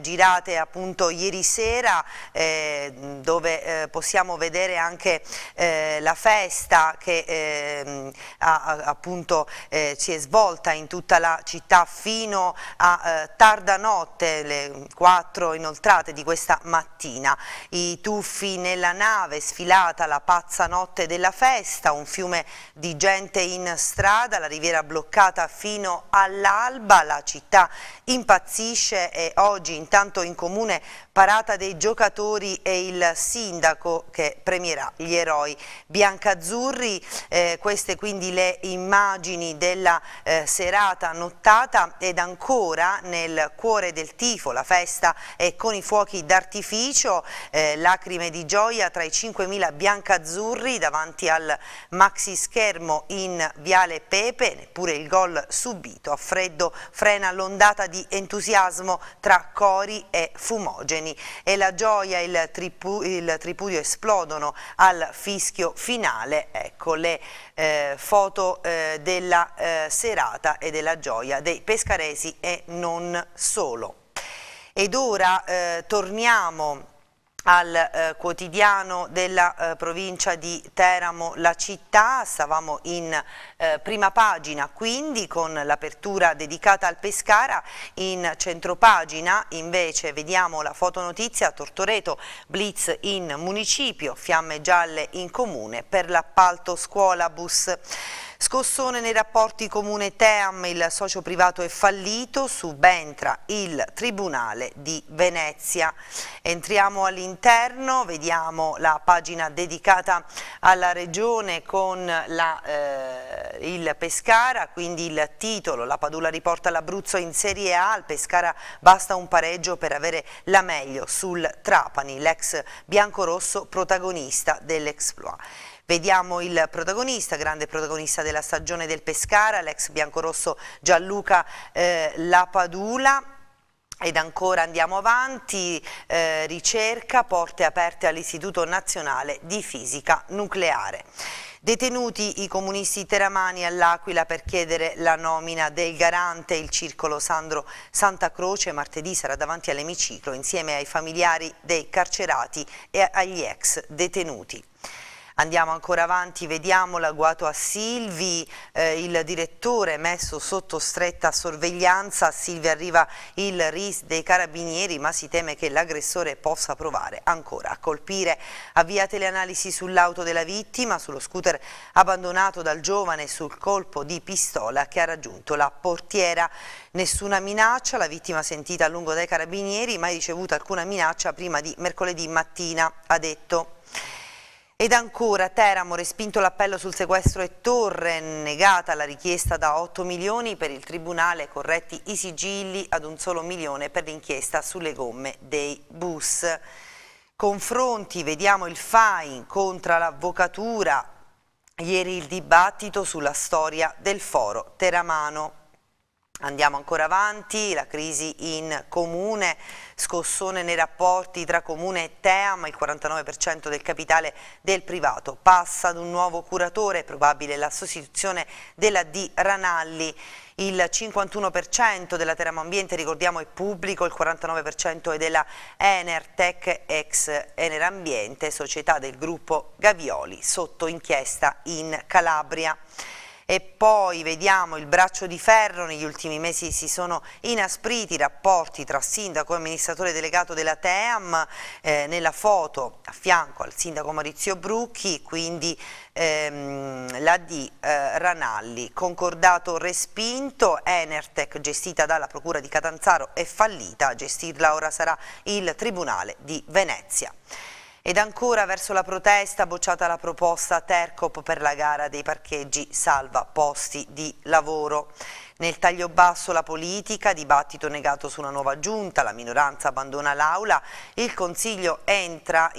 girate appunto ieri ieri sera eh, dove eh, possiamo vedere anche eh, la festa che ehm, ha, appunto eh, si è svolta in tutta la città fino a eh, tarda notte, le quattro inoltrate di questa mattina. I tuffi nella nave, sfilata la pazza notte della festa, un fiume di gente in strada, la riviera bloccata fino all'alba, la città impazzisce e oggi intanto in comune Parata dei giocatori e il sindaco che premierà gli eroi biancazzurri. Eh, queste quindi le immagini della eh, serata nottata ed ancora nel cuore del tifo la festa è con i fuochi d'artificio, eh, lacrime di gioia tra i 5.000 biancazzurri davanti al maxi schermo in Viale Pepe, neppure il gol subito a freddo frena l'ondata di entusiasmo tra cori e fumogeni cittadini e la gioia e il, tripu il, tripudio esplodono al fischio finale, ecco le eh, foto eh, della eh, serata e della gioia dei pescaresi e non solo. Ed ora eh, torniamo al eh, quotidiano della eh, provincia di Teramo la città, stavamo in eh, prima pagina quindi con l'apertura dedicata al Pescara, in centropagina invece vediamo la fotonotizia Tortoreto, blitz in municipio, fiamme gialle in comune per l'appalto scuola bus. Scossone nei rapporti comune Team, il socio privato è fallito, subentra il Tribunale di Venezia. Entriamo all'interno, vediamo la pagina dedicata alla regione con la, eh, il Pescara, quindi il titolo, la Padula riporta l'Abruzzo in Serie A, al Pescara basta un pareggio per avere la meglio sul Trapani, l'ex biancorosso protagonista dell'Exploit. Vediamo il protagonista, grande protagonista della stagione del Pescara, l'ex biancorosso Gianluca eh, Lapadula. Ed ancora andiamo avanti, eh, ricerca, porte aperte all'Istituto Nazionale di Fisica Nucleare. Detenuti i comunisti teramani all'Aquila per chiedere la nomina del garante, il circolo Sandro Santa Croce martedì sarà davanti all'emiciclo insieme ai familiari dei carcerati e agli ex detenuti. Andiamo ancora avanti, vediamo l'agguato a Silvi, eh, il direttore messo sotto stretta sorveglianza, a Silvi arriva il RIS dei carabinieri ma si teme che l'aggressore possa provare ancora a colpire. Avviate le analisi sull'auto della vittima, sullo scooter abbandonato dal giovane sul colpo di pistola che ha raggiunto la portiera. Nessuna minaccia, la vittima sentita a lungo dai carabinieri, mai ricevuta alcuna minaccia prima di mercoledì mattina, ha detto. Ed ancora Teramo, respinto l'appello sul sequestro e torre, negata la richiesta da 8 milioni per il Tribunale, corretti i sigilli ad un solo milione per l'inchiesta sulle gomme dei bus. Confronti, vediamo il FAI, contro l'avvocatura, ieri il dibattito sulla storia del foro Teramano. Andiamo ancora avanti, la crisi in comune, scossone nei rapporti tra comune e Team, il 49% del capitale del privato passa ad un nuovo curatore, probabile la sostituzione della D Ranalli. Il 51% della Teramo Ambiente, ricordiamo, è pubblico, il 49% è della Enertech ex Enerambiente, società del gruppo Gavioli, sotto inchiesta in Calabria e poi vediamo il braccio di ferro, negli ultimi mesi si sono inaspriti i rapporti tra sindaco e amministratore delegato della TEAM, eh, nella foto a fianco al sindaco Maurizio Brucchi, quindi ehm, la di eh, Ranalli, concordato respinto, Enertec gestita dalla Procura di Catanzaro è fallita, a gestirla ora sarà il Tribunale di Venezia. Ed ancora verso la protesta bocciata la proposta Tercop per la gara dei parcheggi salva posti di lavoro. Nel taglio basso la politica, dibattito negato su una nuova giunta, la minoranza abbandona l'aula, in consiglio entra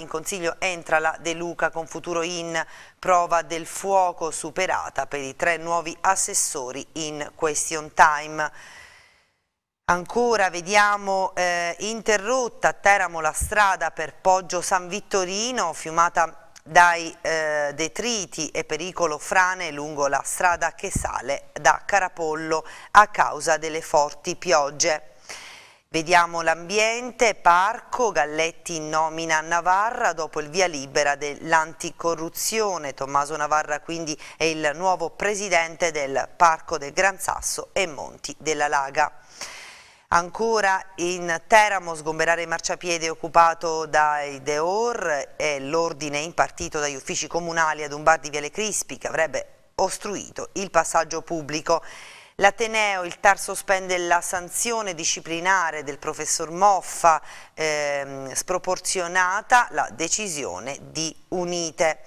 la De Luca con futuro in prova del fuoco superata per i tre nuovi assessori in question time. Ancora vediamo eh, interrotta a Teramo la strada per Poggio San Vittorino, fiumata dai eh, detriti e pericolo frane lungo la strada che sale da Carapollo a causa delle forti piogge. Vediamo l'ambiente, parco, Galletti nomina Navarra dopo il via libera dell'anticorruzione. Tommaso Navarra quindi è il nuovo presidente del Parco del Gran Sasso e Monti della Laga. Ancora in Teramo sgomberare il marciapiede occupato dai Deor e l'ordine impartito dagli uffici comunali ad un bar di Viale Crispi che avrebbe ostruito il passaggio pubblico. L'Ateneo, il TAR sospende la sanzione disciplinare del professor Moffa, ehm, sproporzionata la decisione di Unite.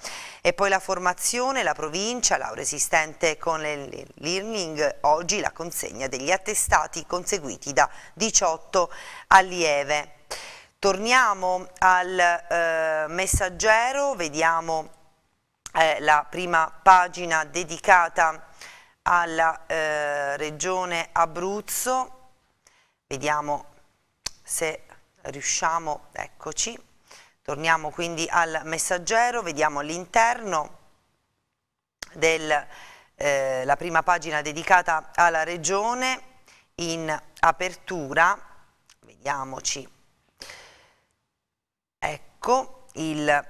E poi la formazione, la provincia, laurea esistente con l'e-learning, oggi la consegna degli attestati conseguiti da 18 allieve. Torniamo al eh, messaggero, vediamo eh, la prima pagina dedicata alla eh, regione Abruzzo, vediamo se riusciamo, eccoci, Torniamo quindi al messaggero, vediamo all'interno della eh, prima pagina dedicata alla regione in apertura, vediamoci, ecco il,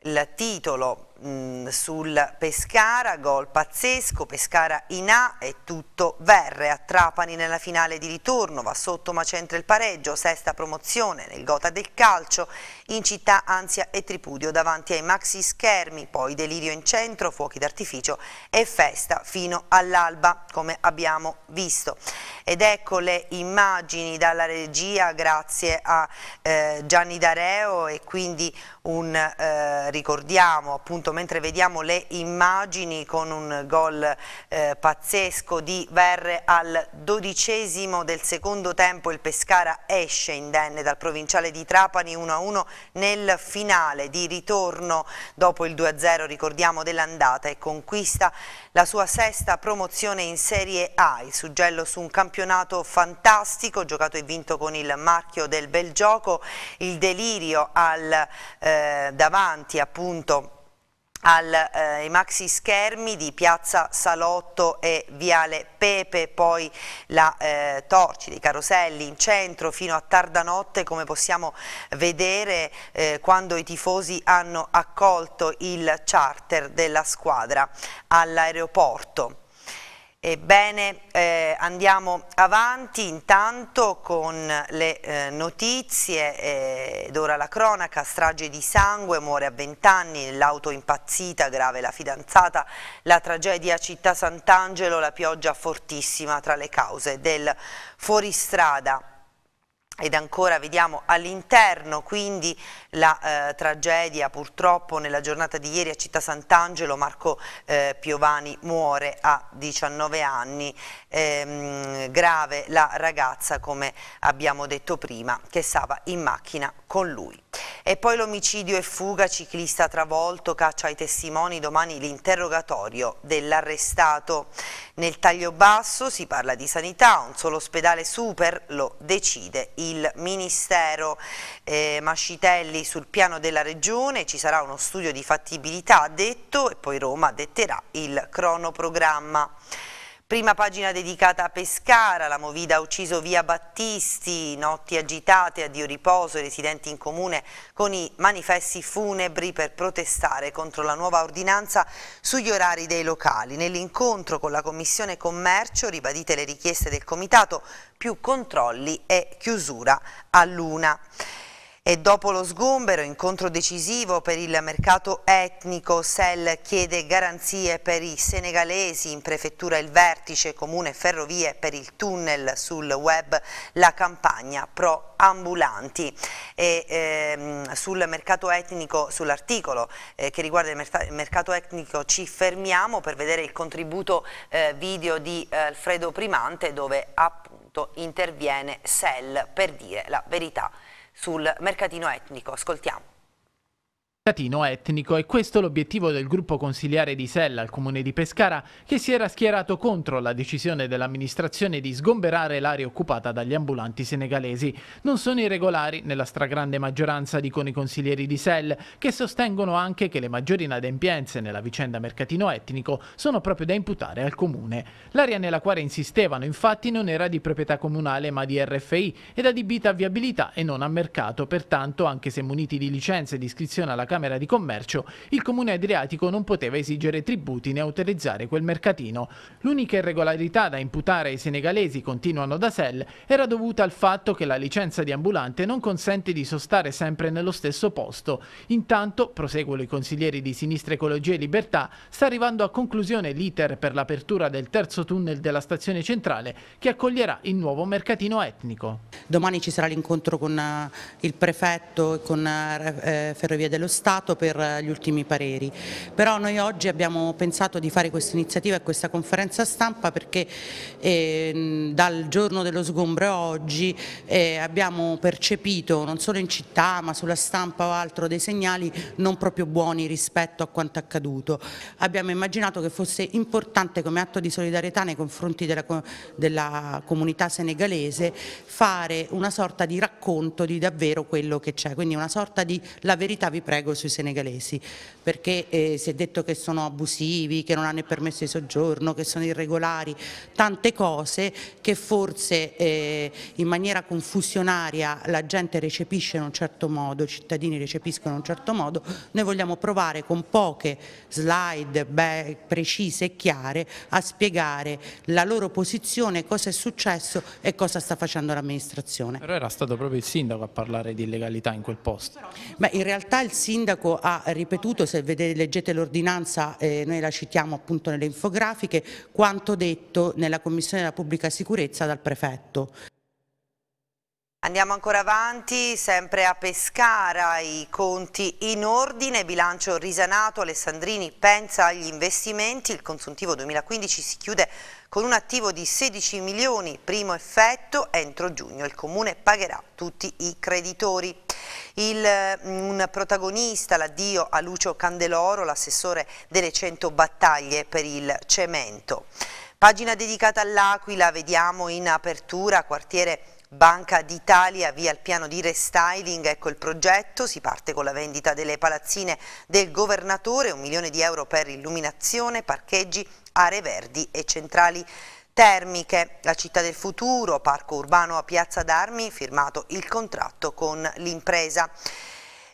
il titolo mh, mm, sul Pescara, gol pazzesco, Pescara in A e tutto verre, a Trapani nella finale di ritorno, va sotto ma c'entra il pareggio, sesta promozione nel gota del calcio, in città ansia e tripudio davanti ai maxi schermi, poi delirio in centro, fuochi d'artificio e festa fino all'alba come abbiamo visto. Ed ecco le immagini dalla regia grazie a eh, Gianni Dareo e quindi un, eh, ricordiamo appunto appunto mentre vediamo le immagini con un gol eh, pazzesco di Verre al dodicesimo del secondo tempo il Pescara esce indenne dal provinciale di Trapani 1-1 nel finale di ritorno dopo il 2-0 ricordiamo dell'andata e conquista la sua sesta promozione in Serie A, il suggello su un campionato fantastico giocato e vinto con il marchio del bel gioco, il delirio al, eh, davanti appunto al, eh, maxi schermi di Piazza Salotto e Viale Pepe, poi la eh, Torci dei Caroselli in centro fino a tarda notte come possiamo vedere eh, quando i tifosi hanno accolto il charter della squadra all'aeroporto. Ebbene, eh, andiamo avanti intanto con le eh, notizie, eh, d'ora la cronaca, strage di sangue, muore a 20 anni, l'auto impazzita, grave la fidanzata, la tragedia a Città Sant'Angelo, la pioggia fortissima tra le cause del fuoristrada ed ancora vediamo all'interno quindi la eh, tragedia purtroppo nella giornata di ieri a Città Sant'Angelo Marco eh, Piovani muore a 19 anni ehm, grave la ragazza come abbiamo detto prima che stava in macchina con lui e poi l'omicidio e fuga ciclista travolto caccia ai testimoni domani l'interrogatorio dell'arrestato nel taglio basso si parla di sanità, un solo ospedale super lo decide il Ministero. Eh, Mascitelli sul piano della Regione ci sarà uno studio di fattibilità, ha detto, e poi Roma detterà il cronoprogramma. Prima pagina dedicata a Pescara, la Movida ha ucciso via Battisti, notti agitate, addio riposo, residenti in comune con i manifesti funebri per protestare contro la nuova ordinanza sugli orari dei locali. Nell'incontro con la Commissione Commercio ribadite le richieste del Comitato, più controlli e chiusura a Luna. E dopo lo sgombero, incontro decisivo per il mercato etnico, Sel chiede garanzie per i senegalesi, in prefettura il vertice, comune ferrovie per il tunnel sul web, la campagna pro ambulanti. E, ehm, sul mercato etnico, sull'articolo eh, che riguarda il mercato etnico ci fermiamo per vedere il contributo eh, video di Alfredo Primante dove appunto interviene Sel per dire la verità sul mercatino etnico. Ascoltiamo. Catino etnico e questo l'obiettivo del gruppo consiliare di Sella al comune di Pescara che si era schierato contro la decisione dell'amministrazione di sgomberare l'area occupata dagli ambulanti senegalesi. Non sono irregolari nella stragrande maggioranza dicono i consiglieri di Sella che sostengono anche che le maggiori inadempienze nella vicenda mercatino etnico sono proprio da imputare al comune. L'area nella quale insistevano infatti non era di proprietà comunale ma di RFI ed adibita a viabilità e non a mercato, pertanto anche se muniti di licenze di iscrizione alla Camera Camera di Commercio, il comune adriatico non poteva esigere tributi né autorizzare quel mercatino. L'unica irregolarità da imputare ai senegalesi, continuano da SEL, era dovuta al fatto che la licenza di ambulante non consente di sostare sempre nello stesso posto. Intanto, proseguono i consiglieri di Sinistra Ecologia e Libertà, sta arrivando a conclusione l'iter per l'apertura del terzo tunnel della stazione centrale che accoglierà il nuovo mercatino etnico. Domani ci sarà l'incontro con eh, il prefetto e con eh, eh, Ferrovia dello Stato Stato per eh, gli ultimi pareri, però noi oggi abbiamo pensato di fare questa iniziativa e questa conferenza stampa perché eh, dal giorno dello sgombro oggi eh, abbiamo percepito non solo in città ma sulla stampa o altro dei segnali non proprio buoni rispetto a quanto accaduto. Abbiamo immaginato che fosse importante come atto di solidarietà nei confronti della, della comunità senegalese fare una sorta di racconto di davvero quello che c'è, quindi una sorta di la verità vi prego prego sui senegalesi, perché eh, si è detto che sono abusivi, che non hanno il permesso di soggiorno, che sono irregolari, tante cose che forse eh, in maniera confusionaria la gente recepisce in un certo modo, i cittadini recepiscono in un certo modo, noi vogliamo provare con poche slide beh, precise e chiare a spiegare la loro posizione, cosa è successo e cosa sta facendo l'amministrazione. Però era stato proprio il sindaco a parlare di illegalità in quel posto. Beh, in realtà il sindaco sindaco ha ripetuto, se vedete, leggete l'ordinanza, eh, noi la citiamo appunto nelle infografiche, quanto detto nella Commissione della Pubblica Sicurezza dal prefetto. Andiamo ancora avanti, sempre a Pescara, i conti in ordine, bilancio risanato, Alessandrini pensa agli investimenti, il consuntivo 2015 si chiude con un attivo di 16 milioni, primo effetto, entro giugno il Comune pagherà tutti i creditori. Il, mm, un protagonista, l'addio a Lucio Candeloro, l'assessore delle 100 battaglie per il cemento. Pagina dedicata all'Aquila, vediamo in apertura, quartiere Banca d'Italia via il piano di restyling, ecco il progetto, si parte con la vendita delle palazzine del governatore, un milione di euro per illuminazione, parcheggi, aree verdi e centrali termiche. La città del futuro, parco urbano a Piazza d'Armi, firmato il contratto con l'impresa.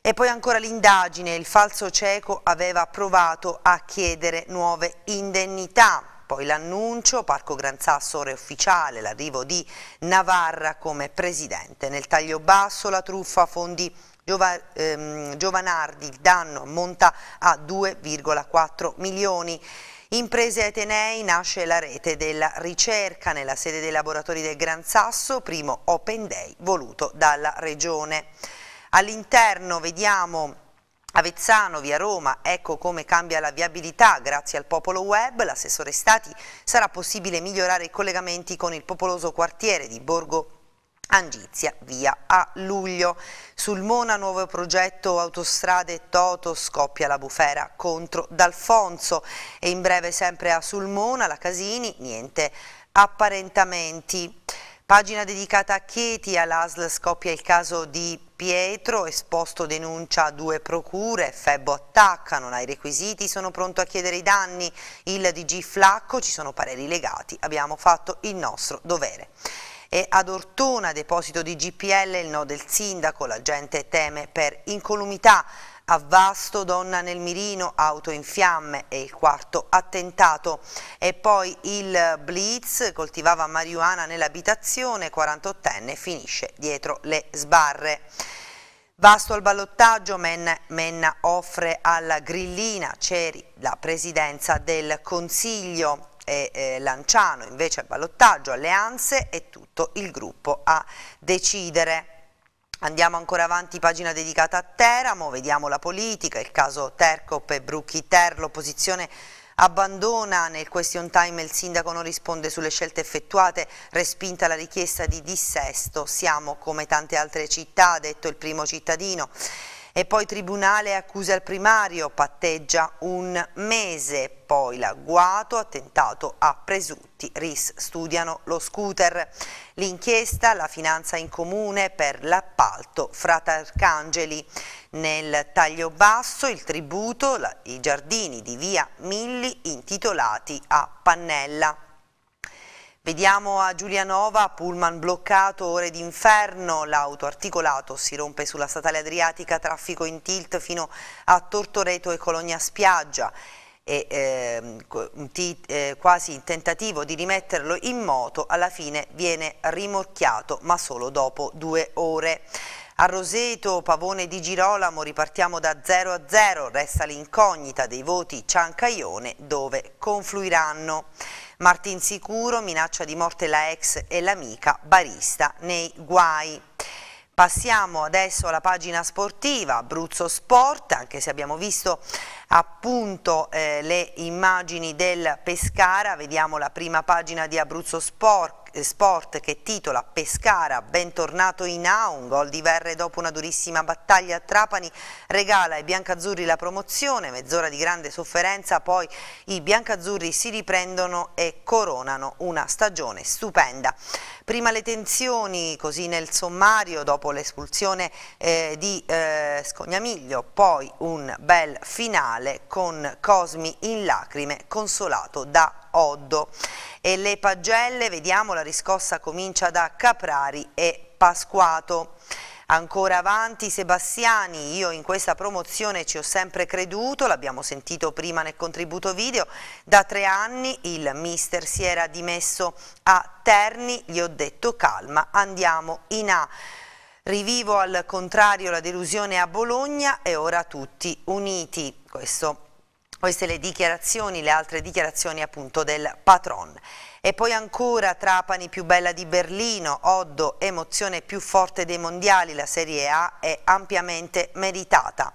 E poi ancora l'indagine, il falso cieco aveva provato a chiedere nuove indennità. Poi l'annuncio, Parco Gran Sasso ufficiale, l'arrivo di Navarra come presidente. Nel taglio basso la truffa, fondi Giova, ehm, Giovanardi, il danno ammonta a 2,4 milioni. Imprese Atenei nasce la rete della ricerca nella sede dei laboratori del Gran Sasso, primo Open Day voluto dalla Regione. All'interno vediamo Avezzano, via Roma, ecco come cambia la viabilità grazie al popolo web. L'assessore Stati sarà possibile migliorare i collegamenti con il popoloso quartiere di Borgo Angizia via a luglio. Sul Mona nuovo progetto autostrade Toto scoppia la bufera contro D'Alfonso e in breve sempre a Sul Mona la Casini, niente apparentamenti. Pagina dedicata a Chieti, all'ASL scoppia il caso di Pietro, esposto denuncia a due procure, Febbo attacca, non ha i requisiti, sono pronto a chiedere i danni, il DG Flacco, ci sono pareri legati, abbiamo fatto il nostro dovere e ad Ortona, deposito di GPL, il no del sindaco, la gente teme per incolumità. A Vasto, donna nel mirino, auto in fiamme e il quarto attentato. E poi il Blitz coltivava marijuana nell'abitazione, 48enne finisce dietro le sbarre. Vasto al ballottaggio, Menna, Menna offre alla grillina Ceri la presidenza del Consiglio e eh, Lanciano invece al ballottaggio, alleanze e tutto il gruppo a decidere. Andiamo ancora avanti, pagina dedicata a Teramo, vediamo la politica, il caso Tercop e Brucchi Ter, l'opposizione abbandona nel question time il sindaco non risponde sulle scelte effettuate, respinta la richiesta di dissesto, siamo come tante altre città, ha detto il primo cittadino. E poi Tribunale accuse al primario, patteggia un mese, poi l'agguato, attentato a presunti RIS, studiano lo scooter. L'inchiesta, la finanza in comune per l'appalto Frata Arcangeli. Nel taglio basso il tributo, la, i giardini di via Milli intitolati a Pannella. Vediamo a Giulianova, pullman bloccato, ore d'inferno, l'auto articolato si rompe sulla statale adriatica, traffico in tilt fino a Tortoreto e Colonia Spiaggia e ehm, eh, quasi in tentativo di rimetterlo in moto, alla fine viene rimorchiato ma solo dopo due ore. A Roseto, Pavone di Girolamo, ripartiamo da 0 a 0, resta l'incognita dei voti Ciancaione dove confluiranno. Martin Sicuro minaccia di morte la ex e l'amica barista nei guai. Passiamo adesso alla pagina sportiva, Abruzzo Sport, anche se abbiamo visto appunto eh, le immagini del Pescara, vediamo la prima pagina di Abruzzo Sport, eh, sport che titola Pescara, bentornato in A, un gol di Verre dopo una durissima battaglia a Trapani, regala ai biancazzurri la promozione, mezz'ora di grande sofferenza, poi i biancazzurri si riprendono e coronano una stagione stupenda. Prima le tensioni, così nel sommario, dopo l'espulsione eh, di eh, Scognamiglio, poi un bel finale con Cosmi in lacrime, consolato da Oddo. E le pagelle, vediamo, la riscossa comincia da Caprari e Pasquato. Ancora avanti Sebastiani, io in questa promozione ci ho sempre creduto, l'abbiamo sentito prima nel contributo video, da tre anni il mister si era dimesso a Terni, gli ho detto calma, andiamo in A. Rivivo al contrario la delusione a Bologna e ora tutti uniti. Questo queste le dichiarazioni, le altre dichiarazioni appunto del patron. E poi ancora Trapani più bella di Berlino, Oddo emozione più forte dei mondiali, la Serie A è ampiamente meritata.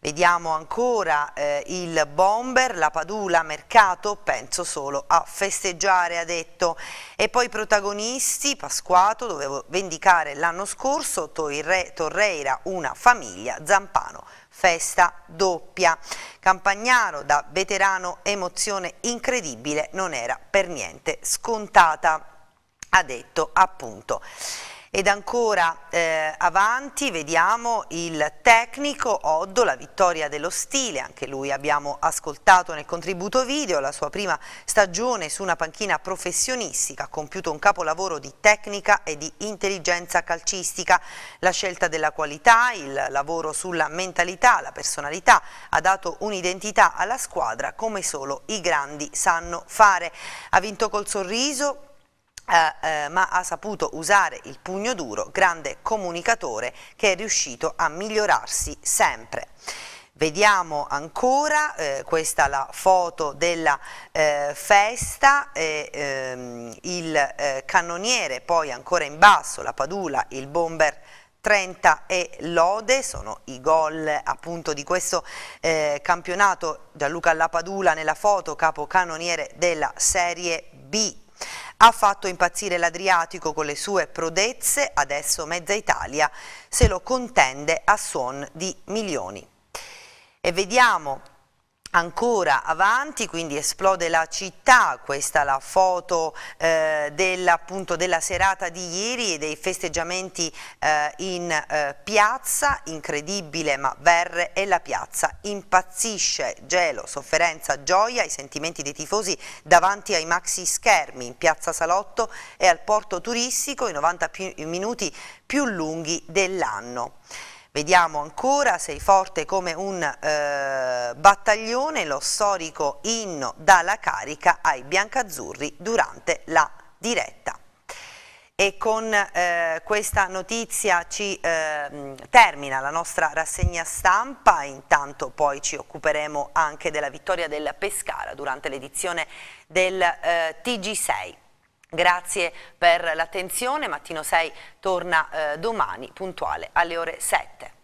Vediamo ancora eh, il bomber, la Padula, Mercato, penso solo a festeggiare, ha detto. E poi i protagonisti, Pasquato, dovevo vendicare l'anno scorso, Torreira, una famiglia, Zampano festa doppia. Campagnaro da veterano emozione incredibile non era per niente scontata, ha detto appunto. Ed ancora eh, avanti vediamo il tecnico Oddo, la vittoria dello stile, anche lui abbiamo ascoltato nel contributo video, la sua prima stagione su una panchina professionistica, ha compiuto un capolavoro di tecnica e di intelligenza calcistica, la scelta della qualità, il lavoro sulla mentalità, la personalità, ha dato un'identità alla squadra come solo i grandi sanno fare. Ha vinto col sorriso, eh, eh, ma ha saputo usare il pugno duro, grande comunicatore che è riuscito a migliorarsi sempre. Vediamo ancora, eh, questa è la foto della eh, festa, eh, ehm, il eh, cannoniere, poi ancora in basso la Padula, il bomber 30 e Lode, sono i gol appunto di questo eh, campionato, Gianluca Lapadula nella foto, capocannoniere della Serie B ha fatto impazzire l'Adriatico con le sue prodezze, adesso mezza Italia se lo contende a suon di milioni. E vediamo ancora avanti, quindi esplode la città, questa è la foto eh, della, della serata di ieri e dei festeggiamenti eh, in eh, piazza, incredibile ma verre e la piazza impazzisce, gelo, sofferenza, gioia, i sentimenti dei tifosi davanti ai maxi schermi in piazza Salotto e al porto turistico i 90 minuti più lunghi dell'anno. Vediamo ancora Sei forte come un eh, battaglione, lo storico inno dà la carica ai biancazzurri durante la diretta. E con eh, questa notizia ci eh, termina la nostra rassegna stampa, intanto poi ci occuperemo anche della vittoria del Pescara durante l'edizione del eh, TG6. Grazie per l'attenzione, Mattino 6 torna eh, domani puntuale alle ore 7.